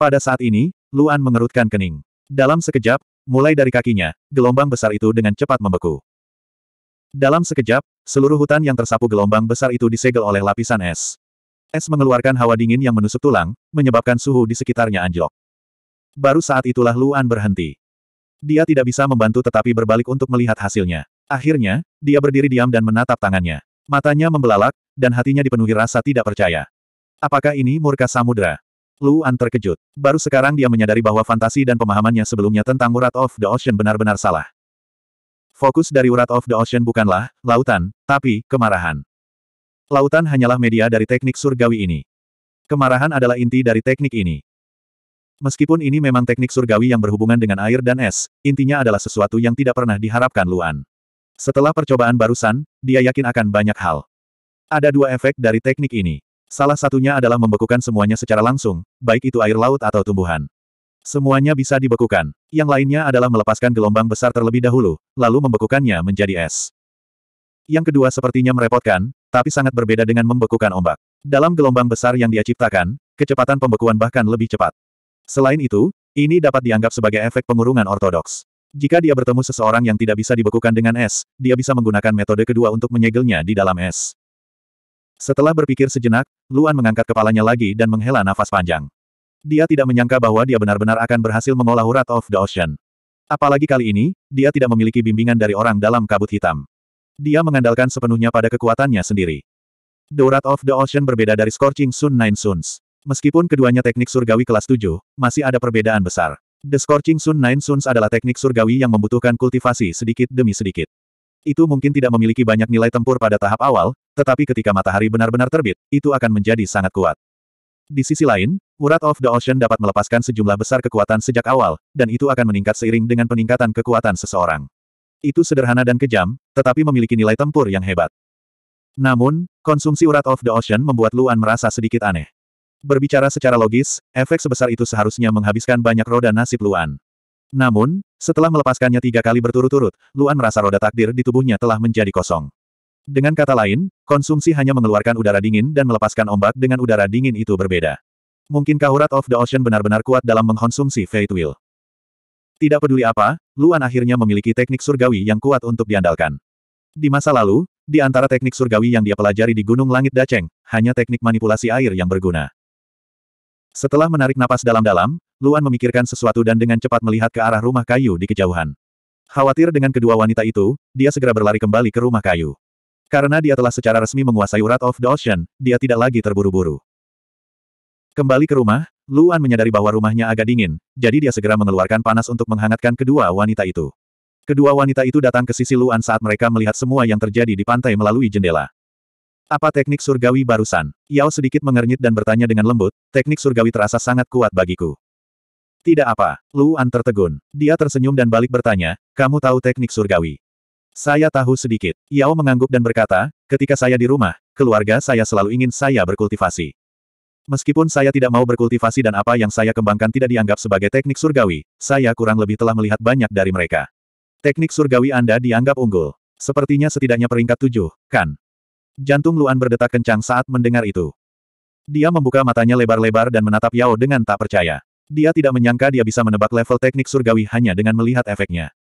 Pada saat ini, Luan mengerutkan kening. Dalam sekejap, mulai dari kakinya, gelombang besar itu dengan cepat membeku. Dalam sekejap, seluruh hutan yang tersapu gelombang besar itu disegel oleh lapisan es. Es mengeluarkan hawa dingin yang menusuk tulang, menyebabkan suhu di sekitarnya anjlok. Baru saat itulah Luan berhenti. Dia tidak bisa membantu tetapi berbalik untuk melihat hasilnya. Akhirnya, dia berdiri diam dan menatap tangannya. Matanya membelalak, dan hatinya dipenuhi rasa tidak percaya. Apakah ini murka samudra? Luan terkejut. Baru sekarang dia menyadari bahwa fantasi dan pemahamannya sebelumnya tentang Urat of the Ocean benar-benar salah. Fokus dari Urat of the Ocean bukanlah lautan, tapi kemarahan. Lautan hanyalah media dari teknik surgawi ini. Kemarahan adalah inti dari teknik ini. Meskipun ini memang teknik surgawi yang berhubungan dengan air dan es, intinya adalah sesuatu yang tidak pernah diharapkan Luan. Setelah percobaan barusan, dia yakin akan banyak hal. Ada dua efek dari teknik ini. Salah satunya adalah membekukan semuanya secara langsung, baik itu air laut atau tumbuhan. Semuanya bisa dibekukan. Yang lainnya adalah melepaskan gelombang besar terlebih dahulu, lalu membekukannya menjadi es. Yang kedua sepertinya merepotkan, tapi sangat berbeda dengan membekukan ombak. Dalam gelombang besar yang dia ciptakan, kecepatan pembekuan bahkan lebih cepat. Selain itu, ini dapat dianggap sebagai efek pengurungan ortodoks. Jika dia bertemu seseorang yang tidak bisa dibekukan dengan es, dia bisa menggunakan metode kedua untuk menyegelnya di dalam es. Setelah berpikir sejenak, Luan mengangkat kepalanya lagi dan menghela nafas panjang. Dia tidak menyangka bahwa dia benar-benar akan berhasil mengolah Wrath of the Ocean. Apalagi kali ini, dia tidak memiliki bimbingan dari orang dalam kabut hitam. Dia mengandalkan sepenuhnya pada kekuatannya sendiri. The Wrath of the Ocean berbeda dari Scorching Sun Nine Suns. Meskipun keduanya teknik surgawi kelas 7, masih ada perbedaan besar. The Scorching Sun Nine Suns adalah teknik surgawi yang membutuhkan kultivasi sedikit demi sedikit. Itu mungkin tidak memiliki banyak nilai tempur pada tahap awal, tetapi ketika matahari benar-benar terbit, itu akan menjadi sangat kuat. Di sisi lain, Urat of the Ocean dapat melepaskan sejumlah besar kekuatan sejak awal, dan itu akan meningkat seiring dengan peningkatan kekuatan seseorang. Itu sederhana dan kejam, tetapi memiliki nilai tempur yang hebat. Namun, konsumsi Urat of the Ocean membuat Luan merasa sedikit aneh. Berbicara secara logis, efek sebesar itu seharusnya menghabiskan banyak roda nasib Luan. Namun, setelah melepaskannya tiga kali berturut-turut, Luan merasa roda takdir di tubuhnya telah menjadi kosong. Dengan kata lain, konsumsi hanya mengeluarkan udara dingin dan melepaskan ombak dengan udara dingin itu berbeda. Mungkin Kahurat of the Ocean benar-benar kuat dalam mengkonsumsi Fate Will. Tidak peduli apa, Luan akhirnya memiliki teknik surgawi yang kuat untuk diandalkan. Di masa lalu, di antara teknik surgawi yang dia pelajari di Gunung Langit Daceng, hanya teknik manipulasi air yang berguna. Setelah menarik napas dalam-dalam, Luan memikirkan sesuatu dan dengan cepat melihat ke arah rumah kayu di kejauhan. Khawatir dengan kedua wanita itu, dia segera berlari kembali ke rumah kayu. Karena dia telah secara resmi menguasai urat of the ocean, dia tidak lagi terburu-buru. Kembali ke rumah, Luan menyadari bahwa rumahnya agak dingin, jadi dia segera mengeluarkan panas untuk menghangatkan kedua wanita itu. Kedua wanita itu datang ke sisi Luan saat mereka melihat semua yang terjadi di pantai melalui jendela. Apa teknik surgawi barusan? Yao sedikit mengernyit dan bertanya dengan lembut, teknik surgawi terasa sangat kuat bagiku. Tidak apa, Luan tertegun. Dia tersenyum dan balik bertanya, kamu tahu teknik surgawi? Saya tahu sedikit. Yao mengangguk dan berkata, ketika saya di rumah, keluarga saya selalu ingin saya berkultivasi. Meskipun saya tidak mau berkultivasi dan apa yang saya kembangkan tidak dianggap sebagai teknik surgawi, saya kurang lebih telah melihat banyak dari mereka. Teknik surgawi Anda dianggap unggul. Sepertinya setidaknya peringkat tujuh, kan? Jantung Luan berdetak kencang saat mendengar itu. Dia membuka matanya lebar-lebar dan menatap Yao dengan tak percaya. Dia tidak menyangka dia bisa menebak level teknik surgawi hanya dengan melihat efeknya.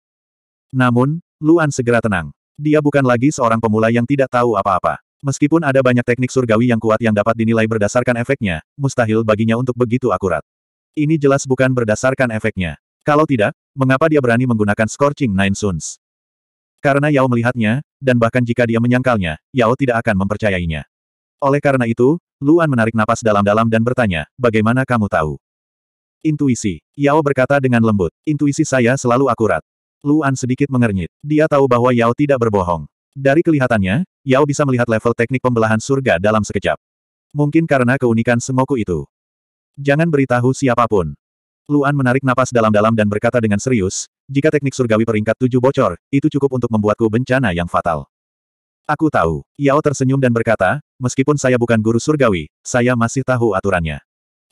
Namun, Luan segera tenang. Dia bukan lagi seorang pemula yang tidak tahu apa-apa. Meskipun ada banyak teknik surgawi yang kuat yang dapat dinilai berdasarkan efeknya, mustahil baginya untuk begitu akurat. Ini jelas bukan berdasarkan efeknya. Kalau tidak, mengapa dia berani menggunakan Scorching Nine Suns? Karena Yao melihatnya, dan bahkan jika dia menyangkalnya, Yao tidak akan mempercayainya. Oleh karena itu, Luan menarik napas dalam-dalam dan bertanya, bagaimana kamu tahu? Intuisi. Yao berkata dengan lembut, intuisi saya selalu akurat. Luan sedikit mengernyit. Dia tahu bahwa Yao tidak berbohong. Dari kelihatannya, Yao bisa melihat level teknik pembelahan surga dalam sekejap. Mungkin karena keunikan semoku itu. Jangan beritahu siapapun. Luan menarik napas dalam-dalam dan berkata dengan serius, jika teknik surgawi peringkat tujuh bocor, itu cukup untuk membuatku bencana yang fatal. Aku tahu. Yao tersenyum dan berkata, meskipun saya bukan guru surgawi, saya masih tahu aturannya.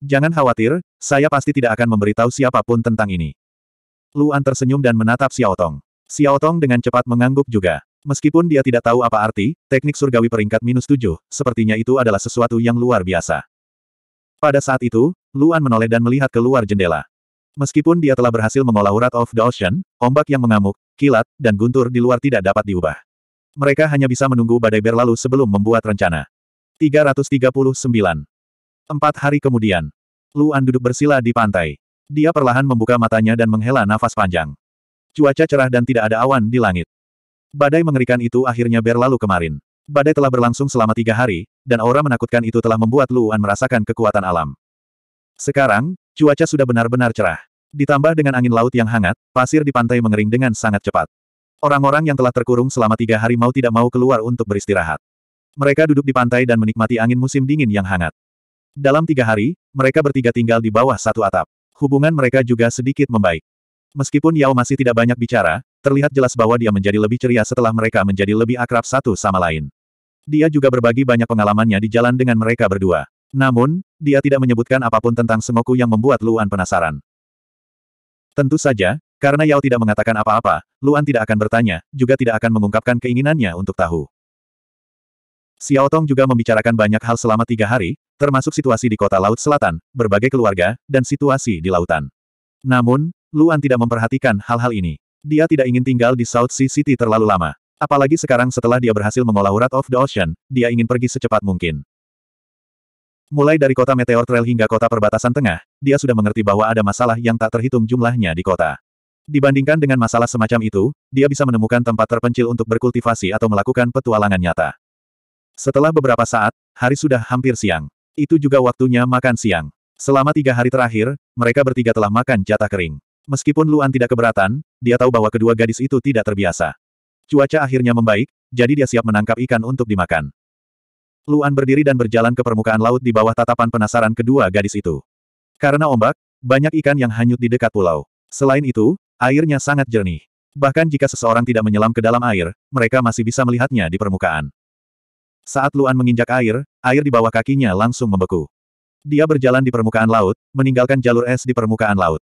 Jangan khawatir, saya pasti tidak akan memberitahu siapapun tentang ini. Luan tersenyum dan menatap Xiao Tong. Xiao Tong dengan cepat mengangguk juga. Meskipun dia tidak tahu apa arti, teknik surgawi peringkat minus tujuh, sepertinya itu adalah sesuatu yang luar biasa. Pada saat itu, Luan menoleh dan melihat keluar jendela. Meskipun dia telah berhasil mengolah urat of ocean, ombak yang mengamuk, kilat, dan guntur di luar tidak dapat diubah. Mereka hanya bisa menunggu badai berlalu sebelum membuat rencana. 339. Empat hari kemudian, Luan duduk bersila di pantai. Dia perlahan membuka matanya dan menghela nafas panjang. Cuaca cerah dan tidak ada awan di langit. Badai mengerikan itu akhirnya berlalu kemarin. Badai telah berlangsung selama tiga hari, dan aura menakutkan itu telah membuat Luan merasakan kekuatan alam. Sekarang, cuaca sudah benar-benar cerah. Ditambah dengan angin laut yang hangat, pasir di pantai mengering dengan sangat cepat. Orang-orang yang telah terkurung selama tiga hari mau tidak mau keluar untuk beristirahat. Mereka duduk di pantai dan menikmati angin musim dingin yang hangat. Dalam tiga hari, mereka bertiga tinggal di bawah satu atap. Hubungan mereka juga sedikit membaik. Meskipun Yao masih tidak banyak bicara, terlihat jelas bahwa dia menjadi lebih ceria setelah mereka menjadi lebih akrab satu sama lain. Dia juga berbagi banyak pengalamannya di jalan dengan mereka berdua. Namun, dia tidak menyebutkan apapun tentang Sengoku yang membuat Luan penasaran. Tentu saja, karena Yao tidak mengatakan apa-apa, Luan tidak akan bertanya, juga tidak akan mengungkapkan keinginannya untuk tahu. Xiao Tong juga membicarakan banyak hal selama tiga hari, termasuk situasi di kota Laut Selatan, berbagai keluarga, dan situasi di lautan. Namun, Luan tidak memperhatikan hal-hal ini. Dia tidak ingin tinggal di South Sea City terlalu lama. Apalagi sekarang setelah dia berhasil mengolah urat of the ocean, dia ingin pergi secepat mungkin. Mulai dari kota Meteor Trail hingga kota perbatasan tengah, dia sudah mengerti bahwa ada masalah yang tak terhitung jumlahnya di kota. Dibandingkan dengan masalah semacam itu, dia bisa menemukan tempat terpencil untuk berkultivasi atau melakukan petualangan nyata. Setelah beberapa saat, hari sudah hampir siang. Itu juga waktunya makan siang. Selama tiga hari terakhir, mereka bertiga telah makan jatah kering. Meskipun Luan tidak keberatan, dia tahu bahwa kedua gadis itu tidak terbiasa. Cuaca akhirnya membaik, jadi dia siap menangkap ikan untuk dimakan. Luan berdiri dan berjalan ke permukaan laut di bawah tatapan penasaran kedua gadis itu. Karena ombak, banyak ikan yang hanyut di dekat pulau. Selain itu, airnya sangat jernih. Bahkan jika seseorang tidak menyelam ke dalam air, mereka masih bisa melihatnya di permukaan. Saat Luan menginjak air, air di bawah kakinya langsung membeku. Dia berjalan di permukaan laut, meninggalkan jalur es di permukaan laut.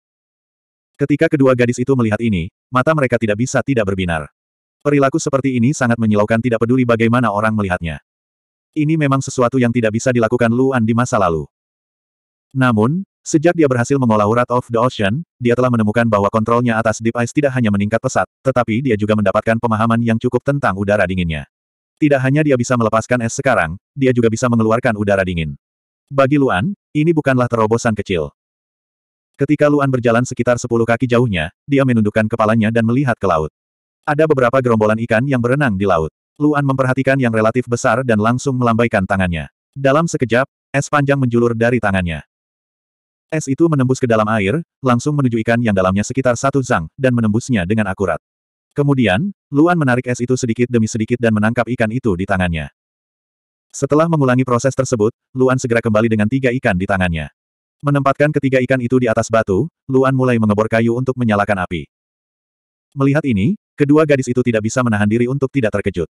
Ketika kedua gadis itu melihat ini, mata mereka tidak bisa tidak berbinar. Perilaku seperti ini sangat menyilaukan tidak peduli bagaimana orang melihatnya. Ini memang sesuatu yang tidak bisa dilakukan Luan di masa lalu. Namun, sejak dia berhasil mengolah urat of the Ocean, dia telah menemukan bahwa kontrolnya atas Deep Ice tidak hanya meningkat pesat, tetapi dia juga mendapatkan pemahaman yang cukup tentang udara dinginnya. Tidak hanya dia bisa melepaskan es sekarang, dia juga bisa mengeluarkan udara dingin. Bagi Luan, ini bukanlah terobosan kecil. Ketika Luan berjalan sekitar sepuluh kaki jauhnya, dia menundukkan kepalanya dan melihat ke laut. Ada beberapa gerombolan ikan yang berenang di laut. Luan memperhatikan yang relatif besar dan langsung melambaikan tangannya. Dalam sekejap, es panjang menjulur dari tangannya. Es itu menembus ke dalam air, langsung menuju ikan yang dalamnya sekitar satu zang, dan menembusnya dengan akurat. Kemudian, Luan menarik es itu sedikit demi sedikit dan menangkap ikan itu di tangannya. Setelah mengulangi proses tersebut, Luan segera kembali dengan tiga ikan di tangannya. Menempatkan ketiga ikan itu di atas batu, Luan mulai mengebor kayu untuk menyalakan api. Melihat ini, Kedua gadis itu tidak bisa menahan diri untuk tidak terkejut.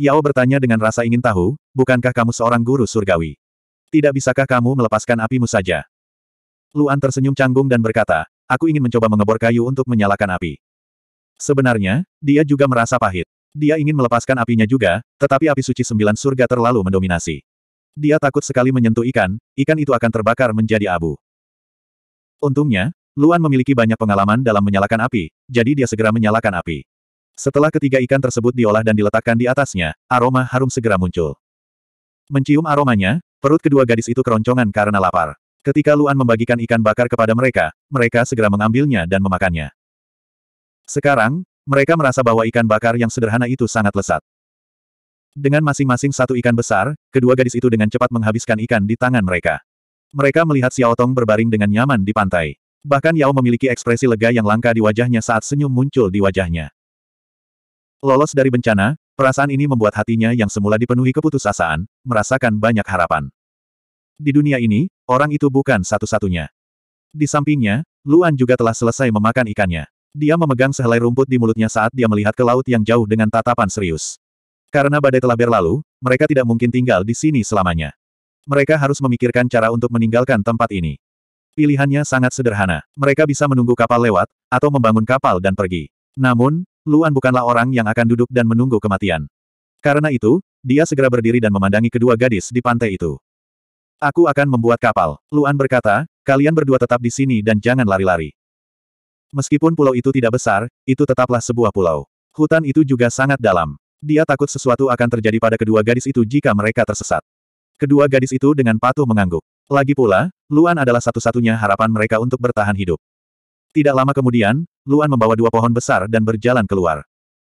Yao bertanya dengan rasa ingin tahu, bukankah kamu seorang guru surgawi? Tidak bisakah kamu melepaskan apimu saja? Luan tersenyum canggung dan berkata, aku ingin mencoba mengebor kayu untuk menyalakan api. Sebenarnya, dia juga merasa pahit. Dia ingin melepaskan apinya juga, tetapi api suci sembilan surga terlalu mendominasi. Dia takut sekali menyentuh ikan, ikan itu akan terbakar menjadi abu. Untungnya, Luan memiliki banyak pengalaman dalam menyalakan api, jadi dia segera menyalakan api. Setelah ketiga ikan tersebut diolah dan diletakkan di atasnya, aroma harum segera muncul. Mencium aromanya, perut kedua gadis itu keroncongan karena lapar. Ketika Luan membagikan ikan bakar kepada mereka, mereka segera mengambilnya dan memakannya. Sekarang, mereka merasa bahwa ikan bakar yang sederhana itu sangat lesat. Dengan masing-masing satu ikan besar, kedua gadis itu dengan cepat menghabiskan ikan di tangan mereka. Mereka melihat Xiao Tong berbaring dengan nyaman di pantai. Bahkan Yao memiliki ekspresi lega yang langka di wajahnya saat senyum muncul di wajahnya. Lolos dari bencana, perasaan ini membuat hatinya yang semula dipenuhi keputusasaan, merasakan banyak harapan. Di dunia ini, orang itu bukan satu-satunya. Di sampingnya, Luan juga telah selesai memakan ikannya. Dia memegang sehelai rumput di mulutnya saat dia melihat ke laut yang jauh dengan tatapan serius. Karena badai telah berlalu, mereka tidak mungkin tinggal di sini selamanya. Mereka harus memikirkan cara untuk meninggalkan tempat ini. Pilihannya sangat sederhana. Mereka bisa menunggu kapal lewat, atau membangun kapal dan pergi. Namun, Luan bukanlah orang yang akan duduk dan menunggu kematian. Karena itu, dia segera berdiri dan memandangi kedua gadis di pantai itu. Aku akan membuat kapal, Luan berkata, kalian berdua tetap di sini dan jangan lari-lari. Meskipun pulau itu tidak besar, itu tetaplah sebuah pulau. Hutan itu juga sangat dalam. Dia takut sesuatu akan terjadi pada kedua gadis itu jika mereka tersesat. Kedua gadis itu dengan patuh mengangguk. Lagi pula, Luan adalah satu-satunya harapan mereka untuk bertahan hidup. Tidak lama kemudian, Luan membawa dua pohon besar dan berjalan keluar.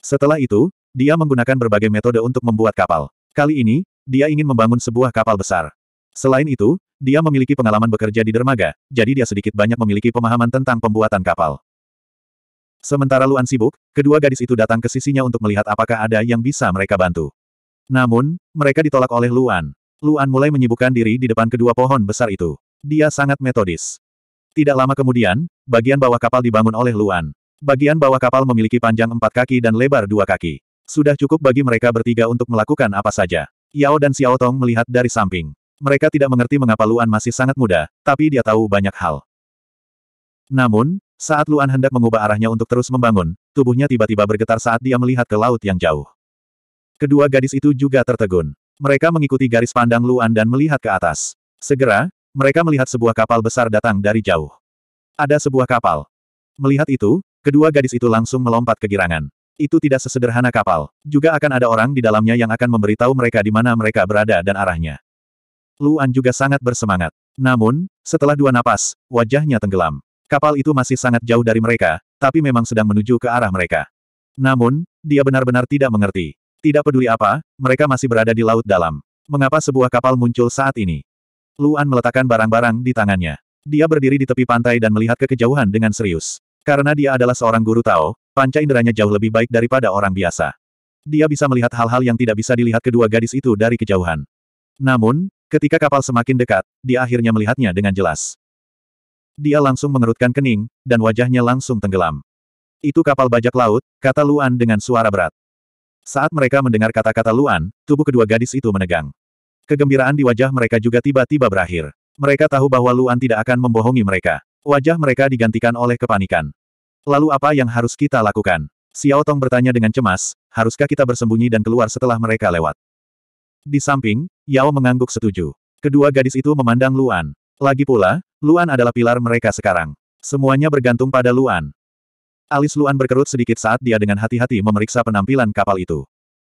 Setelah itu, dia menggunakan berbagai metode untuk membuat kapal. Kali ini, dia ingin membangun sebuah kapal besar. Selain itu, dia memiliki pengalaman bekerja di dermaga, jadi dia sedikit banyak memiliki pemahaman tentang pembuatan kapal. Sementara Luan sibuk, kedua gadis itu datang ke sisinya untuk melihat apakah ada yang bisa mereka bantu. Namun, mereka ditolak oleh Luan. Luan mulai menyibukkan diri di depan kedua pohon besar itu. Dia sangat metodis. Tidak lama kemudian, bagian bawah kapal dibangun oleh Luan. Bagian bawah kapal memiliki panjang empat kaki dan lebar dua kaki. Sudah cukup bagi mereka bertiga untuk melakukan apa saja. Yao dan Xiao Tong melihat dari samping. Mereka tidak mengerti mengapa Luan masih sangat muda, tapi dia tahu banyak hal. Namun, saat Luan hendak mengubah arahnya untuk terus membangun, tubuhnya tiba-tiba bergetar saat dia melihat ke laut yang jauh. Kedua gadis itu juga tertegun. Mereka mengikuti garis pandang Luan dan melihat ke atas. Segera, mereka melihat sebuah kapal besar datang dari jauh. Ada sebuah kapal. Melihat itu, kedua gadis itu langsung melompat kegirangan. Itu tidak sesederhana kapal. Juga akan ada orang di dalamnya yang akan memberitahu mereka di mana mereka berada dan arahnya. Luan juga sangat bersemangat. Namun, setelah dua napas, wajahnya tenggelam. Kapal itu masih sangat jauh dari mereka, tapi memang sedang menuju ke arah mereka. Namun, dia benar-benar tidak mengerti. Tidak peduli apa, mereka masih berada di laut dalam. Mengapa sebuah kapal muncul saat ini? Luan meletakkan barang-barang di tangannya. Dia berdiri di tepi pantai dan melihat ke kejauhan dengan serius. Karena dia adalah seorang guru Tao, panca inderanya jauh lebih baik daripada orang biasa. Dia bisa melihat hal-hal yang tidak bisa dilihat kedua gadis itu dari kejauhan. Namun, ketika kapal semakin dekat, dia akhirnya melihatnya dengan jelas. Dia langsung mengerutkan kening, dan wajahnya langsung tenggelam. Itu kapal bajak laut, kata Luan dengan suara berat. Saat mereka mendengar kata-kata Luan, tubuh kedua gadis itu menegang. Kegembiraan di wajah mereka juga tiba-tiba berakhir. Mereka tahu bahwa Luan tidak akan membohongi mereka. Wajah mereka digantikan oleh kepanikan. Lalu apa yang harus kita lakukan? Xiao Tong bertanya dengan cemas, haruskah kita bersembunyi dan keluar setelah mereka lewat? Di samping, Yao mengangguk setuju. Kedua gadis itu memandang Luan. Lagi pula, Luan adalah pilar mereka sekarang. Semuanya bergantung pada Luan. Alis Luan berkerut sedikit saat dia dengan hati-hati memeriksa penampilan kapal itu.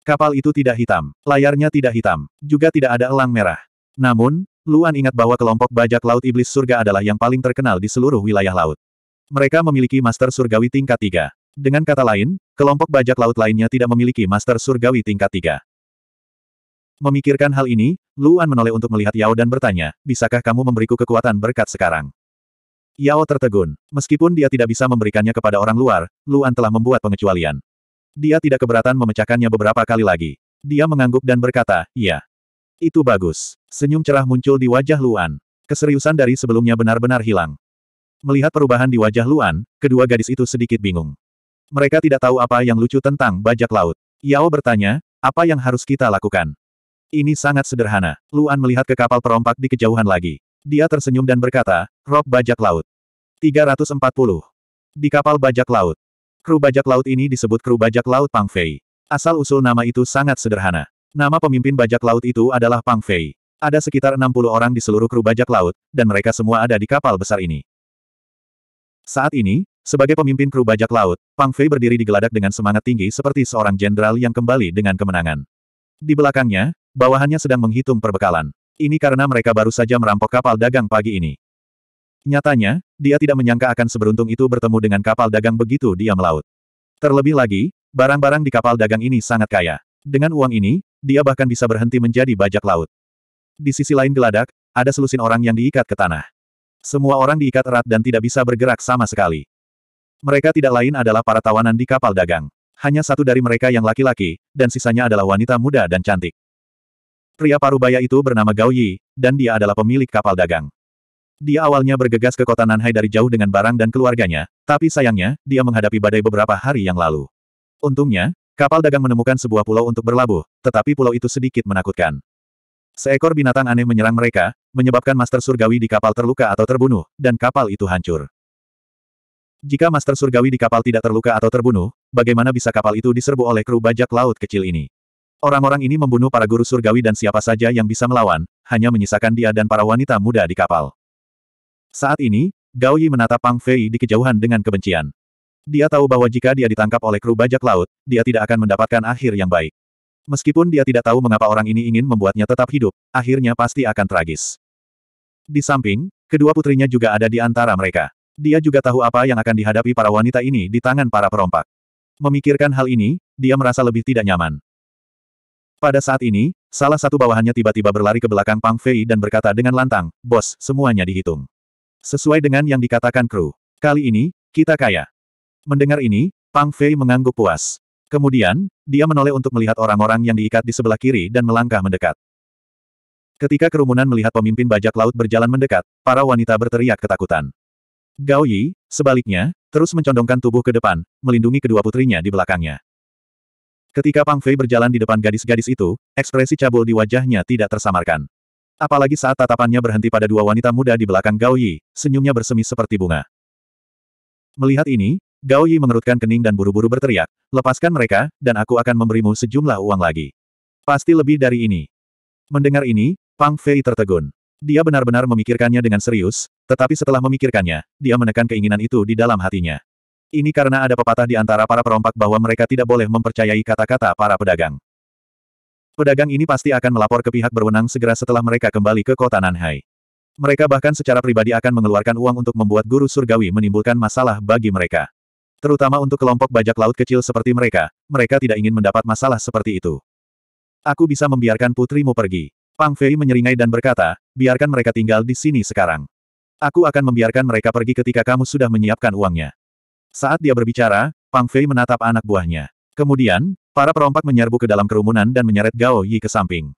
Kapal itu tidak hitam, layarnya tidak hitam, juga tidak ada elang merah. Namun, Luan ingat bahwa kelompok bajak laut iblis surga adalah yang paling terkenal di seluruh wilayah laut. Mereka memiliki master surgawi tingkat tiga. Dengan kata lain, kelompok bajak laut lainnya tidak memiliki master surgawi tingkat tiga. Memikirkan hal ini, Luan menoleh untuk melihat Yao dan bertanya, bisakah kamu memberiku kekuatan berkat sekarang? Yao tertegun. Meskipun dia tidak bisa memberikannya kepada orang luar, Luan telah membuat pengecualian. Dia tidak keberatan memecahkannya beberapa kali lagi. Dia mengangguk dan berkata, "Ya, Itu bagus. Senyum cerah muncul di wajah Luan. Keseriusan dari sebelumnya benar-benar hilang. Melihat perubahan di wajah Luan, kedua gadis itu sedikit bingung. Mereka tidak tahu apa yang lucu tentang bajak laut. Yao bertanya, apa yang harus kita lakukan? Ini sangat sederhana. Luan melihat ke kapal perompak di kejauhan lagi. Dia tersenyum dan berkata, Rob bajak laut. 340. Di kapal bajak laut, Kru bajak laut ini disebut kru bajak laut Pang Fei. Asal-usul nama itu sangat sederhana. Nama pemimpin bajak laut itu adalah Pang Fei. Ada sekitar 60 orang di seluruh kru bajak laut, dan mereka semua ada di kapal besar ini. Saat ini, sebagai pemimpin kru bajak laut, Pang Fei berdiri di geladak dengan semangat tinggi seperti seorang jenderal yang kembali dengan kemenangan. Di belakangnya, bawahannya sedang menghitung perbekalan. Ini karena mereka baru saja merampok kapal dagang pagi ini. Nyatanya, dia tidak menyangka akan seberuntung itu bertemu dengan kapal dagang begitu dia melaut. Terlebih lagi, barang-barang di kapal dagang ini sangat kaya. Dengan uang ini, dia bahkan bisa berhenti menjadi bajak laut. Di sisi lain geladak, ada selusin orang yang diikat ke tanah. Semua orang diikat erat dan tidak bisa bergerak sama sekali. Mereka tidak lain adalah para tawanan di kapal dagang. Hanya satu dari mereka yang laki-laki, dan sisanya adalah wanita muda dan cantik. Pria parubaya itu bernama Gao Yi, dan dia adalah pemilik kapal dagang. Dia awalnya bergegas ke kota Nanhai dari jauh dengan barang dan keluarganya, tapi sayangnya, dia menghadapi badai beberapa hari yang lalu. Untungnya, kapal dagang menemukan sebuah pulau untuk berlabuh, tetapi pulau itu sedikit menakutkan. Seekor binatang aneh menyerang mereka, menyebabkan Master Surgawi di kapal terluka atau terbunuh, dan kapal itu hancur. Jika Master Surgawi di kapal tidak terluka atau terbunuh, bagaimana bisa kapal itu diserbu oleh kru bajak laut kecil ini? Orang-orang ini membunuh para guru surgawi dan siapa saja yang bisa melawan, hanya menyisakan dia dan para wanita muda di kapal. Saat ini, Gao Yi menatap Pang Fei di kejauhan dengan kebencian. Dia tahu bahwa jika dia ditangkap oleh kru bajak laut, dia tidak akan mendapatkan akhir yang baik. Meskipun dia tidak tahu mengapa orang ini ingin membuatnya tetap hidup, akhirnya pasti akan tragis. Di samping, kedua putrinya juga ada di antara mereka. Dia juga tahu apa yang akan dihadapi para wanita ini di tangan para perompak. Memikirkan hal ini, dia merasa lebih tidak nyaman. Pada saat ini, salah satu bawahannya tiba-tiba berlari ke belakang Pang Fei dan berkata dengan lantang, Bos, semuanya dihitung. Sesuai dengan yang dikatakan kru. Kali ini, kita kaya. Mendengar ini, Pang Fei mengangguk puas. Kemudian, dia menoleh untuk melihat orang-orang yang diikat di sebelah kiri dan melangkah mendekat. Ketika kerumunan melihat pemimpin bajak laut berjalan mendekat, para wanita berteriak ketakutan. Gao Yi, sebaliknya, terus mencondongkan tubuh ke depan, melindungi kedua putrinya di belakangnya. Ketika Pang Fei berjalan di depan gadis-gadis itu, ekspresi cabul di wajahnya tidak tersamarkan. Apalagi saat tatapannya berhenti pada dua wanita muda di belakang Gao Yi, senyumnya bersemi seperti bunga. Melihat ini, Gao Yi mengerutkan kening dan buru-buru berteriak, lepaskan mereka, dan aku akan memberimu sejumlah uang lagi. Pasti lebih dari ini. Mendengar ini, Pang Fei tertegun. Dia benar-benar memikirkannya dengan serius, tetapi setelah memikirkannya, dia menekan keinginan itu di dalam hatinya. Ini karena ada pepatah di antara para perompak bahwa mereka tidak boleh mempercayai kata-kata para pedagang. Pedagang ini pasti akan melapor ke pihak berwenang segera setelah mereka kembali ke kota Nanhai. Mereka bahkan secara pribadi akan mengeluarkan uang untuk membuat guru surgawi menimbulkan masalah bagi mereka. Terutama untuk kelompok bajak laut kecil seperti mereka, mereka tidak ingin mendapat masalah seperti itu. Aku bisa membiarkan putrimu pergi. Pang Fei menyeringai dan berkata, biarkan mereka tinggal di sini sekarang. Aku akan membiarkan mereka pergi ketika kamu sudah menyiapkan uangnya. Saat dia berbicara, Pang Fei menatap anak buahnya. Kemudian, Para perompak menyerbu ke dalam kerumunan dan menyeret Gao Yi ke samping.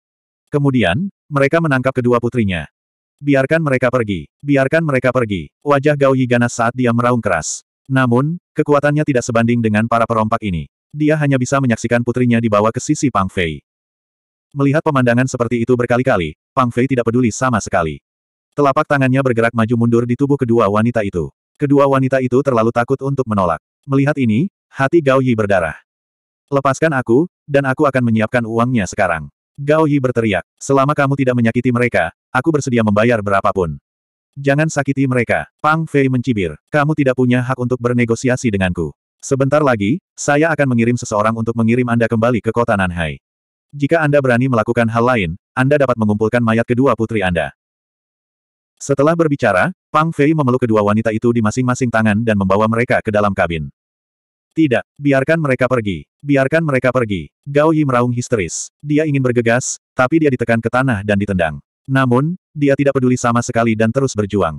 Kemudian, mereka menangkap kedua putrinya. Biarkan mereka pergi, biarkan mereka pergi. Wajah Gao Yi ganas saat dia meraung keras. Namun, kekuatannya tidak sebanding dengan para perompak ini. Dia hanya bisa menyaksikan putrinya dibawa ke sisi Pang Fei. Melihat pemandangan seperti itu berkali-kali, Pang Fei tidak peduli sama sekali. Telapak tangannya bergerak maju mundur di tubuh kedua wanita itu. Kedua wanita itu terlalu takut untuk menolak. Melihat ini, hati Gao Yi berdarah. Lepaskan aku, dan aku akan menyiapkan uangnya sekarang. Gao Yi berteriak, selama kamu tidak menyakiti mereka, aku bersedia membayar berapapun. Jangan sakiti mereka. Pang Fei mencibir, kamu tidak punya hak untuk bernegosiasi denganku. Sebentar lagi, saya akan mengirim seseorang untuk mengirim Anda kembali ke kota Nanhai. Jika Anda berani melakukan hal lain, Anda dapat mengumpulkan mayat kedua putri Anda. Setelah berbicara, Pang Fei memeluk kedua wanita itu di masing-masing tangan dan membawa mereka ke dalam kabin. Tidak, biarkan mereka pergi. Biarkan mereka pergi. Gao Yi meraung histeris. Dia ingin bergegas, tapi dia ditekan ke tanah dan ditendang. Namun, dia tidak peduli sama sekali dan terus berjuang.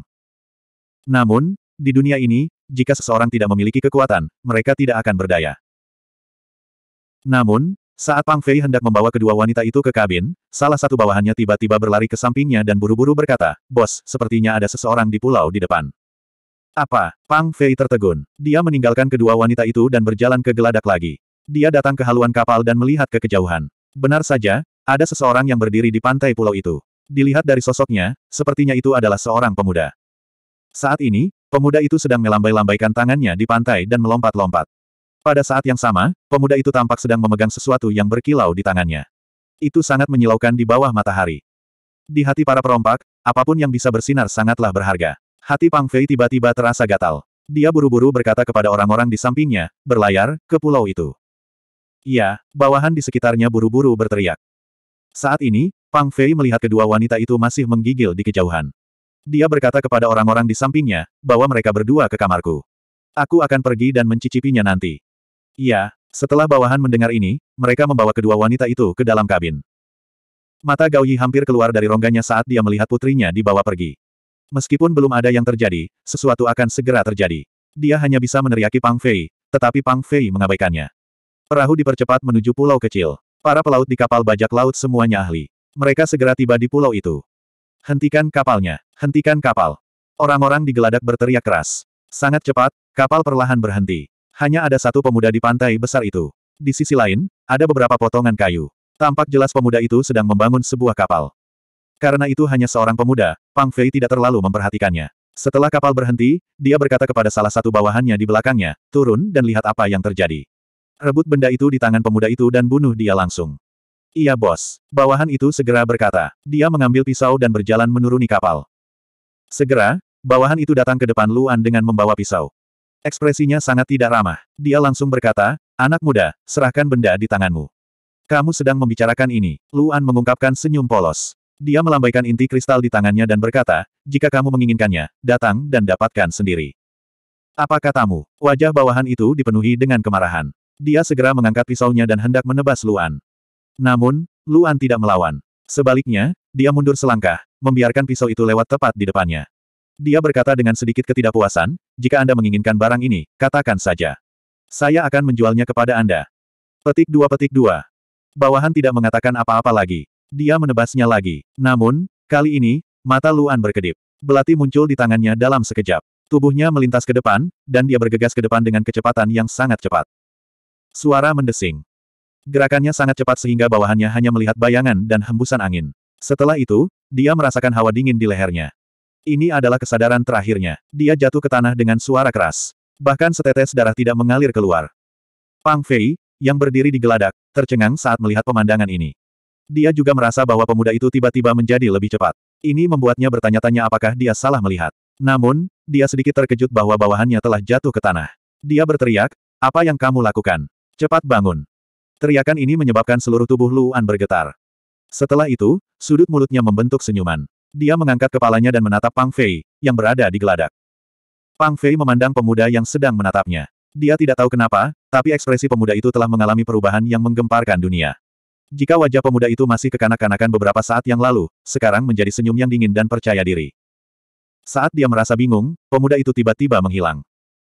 Namun, di dunia ini, jika seseorang tidak memiliki kekuatan, mereka tidak akan berdaya. Namun, saat Pang Fei hendak membawa kedua wanita itu ke kabin, salah satu bawahannya tiba-tiba berlari ke sampingnya dan buru-buru berkata, Bos, sepertinya ada seseorang di pulau di depan. Apa? Pang Fei tertegun. Dia meninggalkan kedua wanita itu dan berjalan ke geladak lagi. Dia datang ke haluan kapal dan melihat ke kejauhan. Benar saja, ada seseorang yang berdiri di pantai pulau itu. Dilihat dari sosoknya, sepertinya itu adalah seorang pemuda. Saat ini, pemuda itu sedang melambai-lambaikan tangannya di pantai dan melompat-lompat. Pada saat yang sama, pemuda itu tampak sedang memegang sesuatu yang berkilau di tangannya. Itu sangat menyilaukan di bawah matahari. Di hati para perompak, apapun yang bisa bersinar sangatlah berharga. Hati Pang Fei tiba-tiba terasa gatal. Dia buru-buru berkata kepada orang-orang di sampingnya, berlayar, ke pulau itu. Ya, bawahan di sekitarnya buru-buru berteriak. Saat ini, Pang Fei melihat kedua wanita itu masih menggigil di kejauhan. Dia berkata kepada orang-orang di sampingnya, bahwa mereka berdua ke kamarku. Aku akan pergi dan mencicipinya nanti. Ya, setelah bawahan mendengar ini, mereka membawa kedua wanita itu ke dalam kabin. Mata Gao Yi hampir keluar dari rongganya saat dia melihat putrinya dibawa pergi. Meskipun belum ada yang terjadi, sesuatu akan segera terjadi. Dia hanya bisa meneriaki Pang Fei, tetapi Pang Fei mengabaikannya. Perahu dipercepat menuju pulau kecil. Para pelaut di kapal bajak laut semuanya ahli. Mereka segera tiba di pulau itu. Hentikan kapalnya! Hentikan kapal! Orang-orang di geladak berteriak keras. Sangat cepat, kapal perlahan berhenti. Hanya ada satu pemuda di pantai besar itu. Di sisi lain, ada beberapa potongan kayu. Tampak jelas pemuda itu sedang membangun sebuah kapal. Karena itu hanya seorang pemuda, Pang Fei tidak terlalu memperhatikannya. Setelah kapal berhenti, dia berkata kepada salah satu bawahannya di belakangnya, turun dan lihat apa yang terjadi. Rebut benda itu di tangan pemuda itu dan bunuh dia langsung. Iya bos. Bawahan itu segera berkata. Dia mengambil pisau dan berjalan menuruni kapal. Segera, bawahan itu datang ke depan Luan dengan membawa pisau. Ekspresinya sangat tidak ramah. Dia langsung berkata, anak muda, serahkan benda di tanganmu. Kamu sedang membicarakan ini. Luan mengungkapkan senyum polos. Dia melambaikan inti kristal di tangannya dan berkata, jika kamu menginginkannya, datang dan dapatkan sendiri. Apa katamu? Wajah bawahan itu dipenuhi dengan kemarahan. Dia segera mengangkat pisaunya dan hendak menebas Luan. Namun, Luan tidak melawan. Sebaliknya, dia mundur selangkah, membiarkan pisau itu lewat tepat di depannya. Dia berkata dengan sedikit ketidakpuasan, jika Anda menginginkan barang ini, katakan saja. Saya akan menjualnya kepada Anda. Petik dua petik dua. Bawahan tidak mengatakan apa-apa lagi. Dia menebasnya lagi. Namun, kali ini, mata Luan berkedip. Belati muncul di tangannya dalam sekejap. Tubuhnya melintas ke depan, dan dia bergegas ke depan dengan kecepatan yang sangat cepat. Suara mendesing. Gerakannya sangat cepat sehingga bawahannya hanya melihat bayangan dan hembusan angin. Setelah itu, dia merasakan hawa dingin di lehernya. Ini adalah kesadaran terakhirnya. Dia jatuh ke tanah dengan suara keras. Bahkan setetes darah tidak mengalir keluar. Pang Fei, yang berdiri di geladak, tercengang saat melihat pemandangan ini. Dia juga merasa bahwa pemuda itu tiba-tiba menjadi lebih cepat. Ini membuatnya bertanya-tanya apakah dia salah melihat. Namun, dia sedikit terkejut bahwa bawahannya telah jatuh ke tanah. Dia berteriak, apa yang kamu lakukan? Cepat bangun. Teriakan ini menyebabkan seluruh tubuh Luan bergetar. Setelah itu, sudut mulutnya membentuk senyuman. Dia mengangkat kepalanya dan menatap Pang Fei, yang berada di geladak. Pang Fei memandang pemuda yang sedang menatapnya. Dia tidak tahu kenapa, tapi ekspresi pemuda itu telah mengalami perubahan yang menggemparkan dunia. Jika wajah pemuda itu masih kekanak-kanakan beberapa saat yang lalu, sekarang menjadi senyum yang dingin dan percaya diri. Saat dia merasa bingung, pemuda itu tiba-tiba menghilang.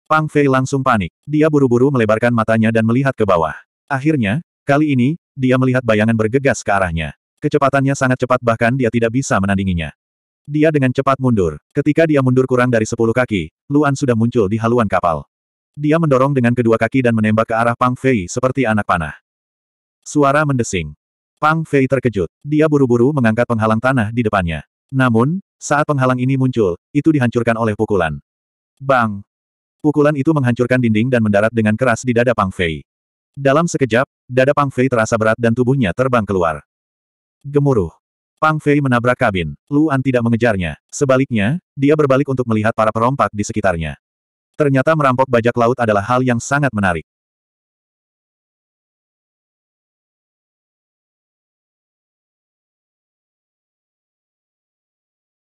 Pang Fei langsung panik. Dia buru-buru melebarkan matanya dan melihat ke bawah. Akhirnya, kali ini, dia melihat bayangan bergegas ke arahnya. Kecepatannya sangat cepat bahkan dia tidak bisa menandinginya. Dia dengan cepat mundur. Ketika dia mundur kurang dari sepuluh kaki, Luan sudah muncul di haluan kapal. Dia mendorong dengan kedua kaki dan menembak ke arah Pang Fei seperti anak panah. Suara mendesing. Pang Fei terkejut. Dia buru-buru mengangkat penghalang tanah di depannya. Namun, saat penghalang ini muncul, itu dihancurkan oleh pukulan. Bang! Pukulan itu menghancurkan dinding dan mendarat dengan keras di dada Pang Fei. Dalam sekejap, dada Pang Fei terasa berat dan tubuhnya terbang keluar. Gemuruh. Pang Fei menabrak kabin. Luan tidak mengejarnya. Sebaliknya, dia berbalik untuk melihat para perompak di sekitarnya. Ternyata merampok bajak laut adalah hal yang sangat menarik.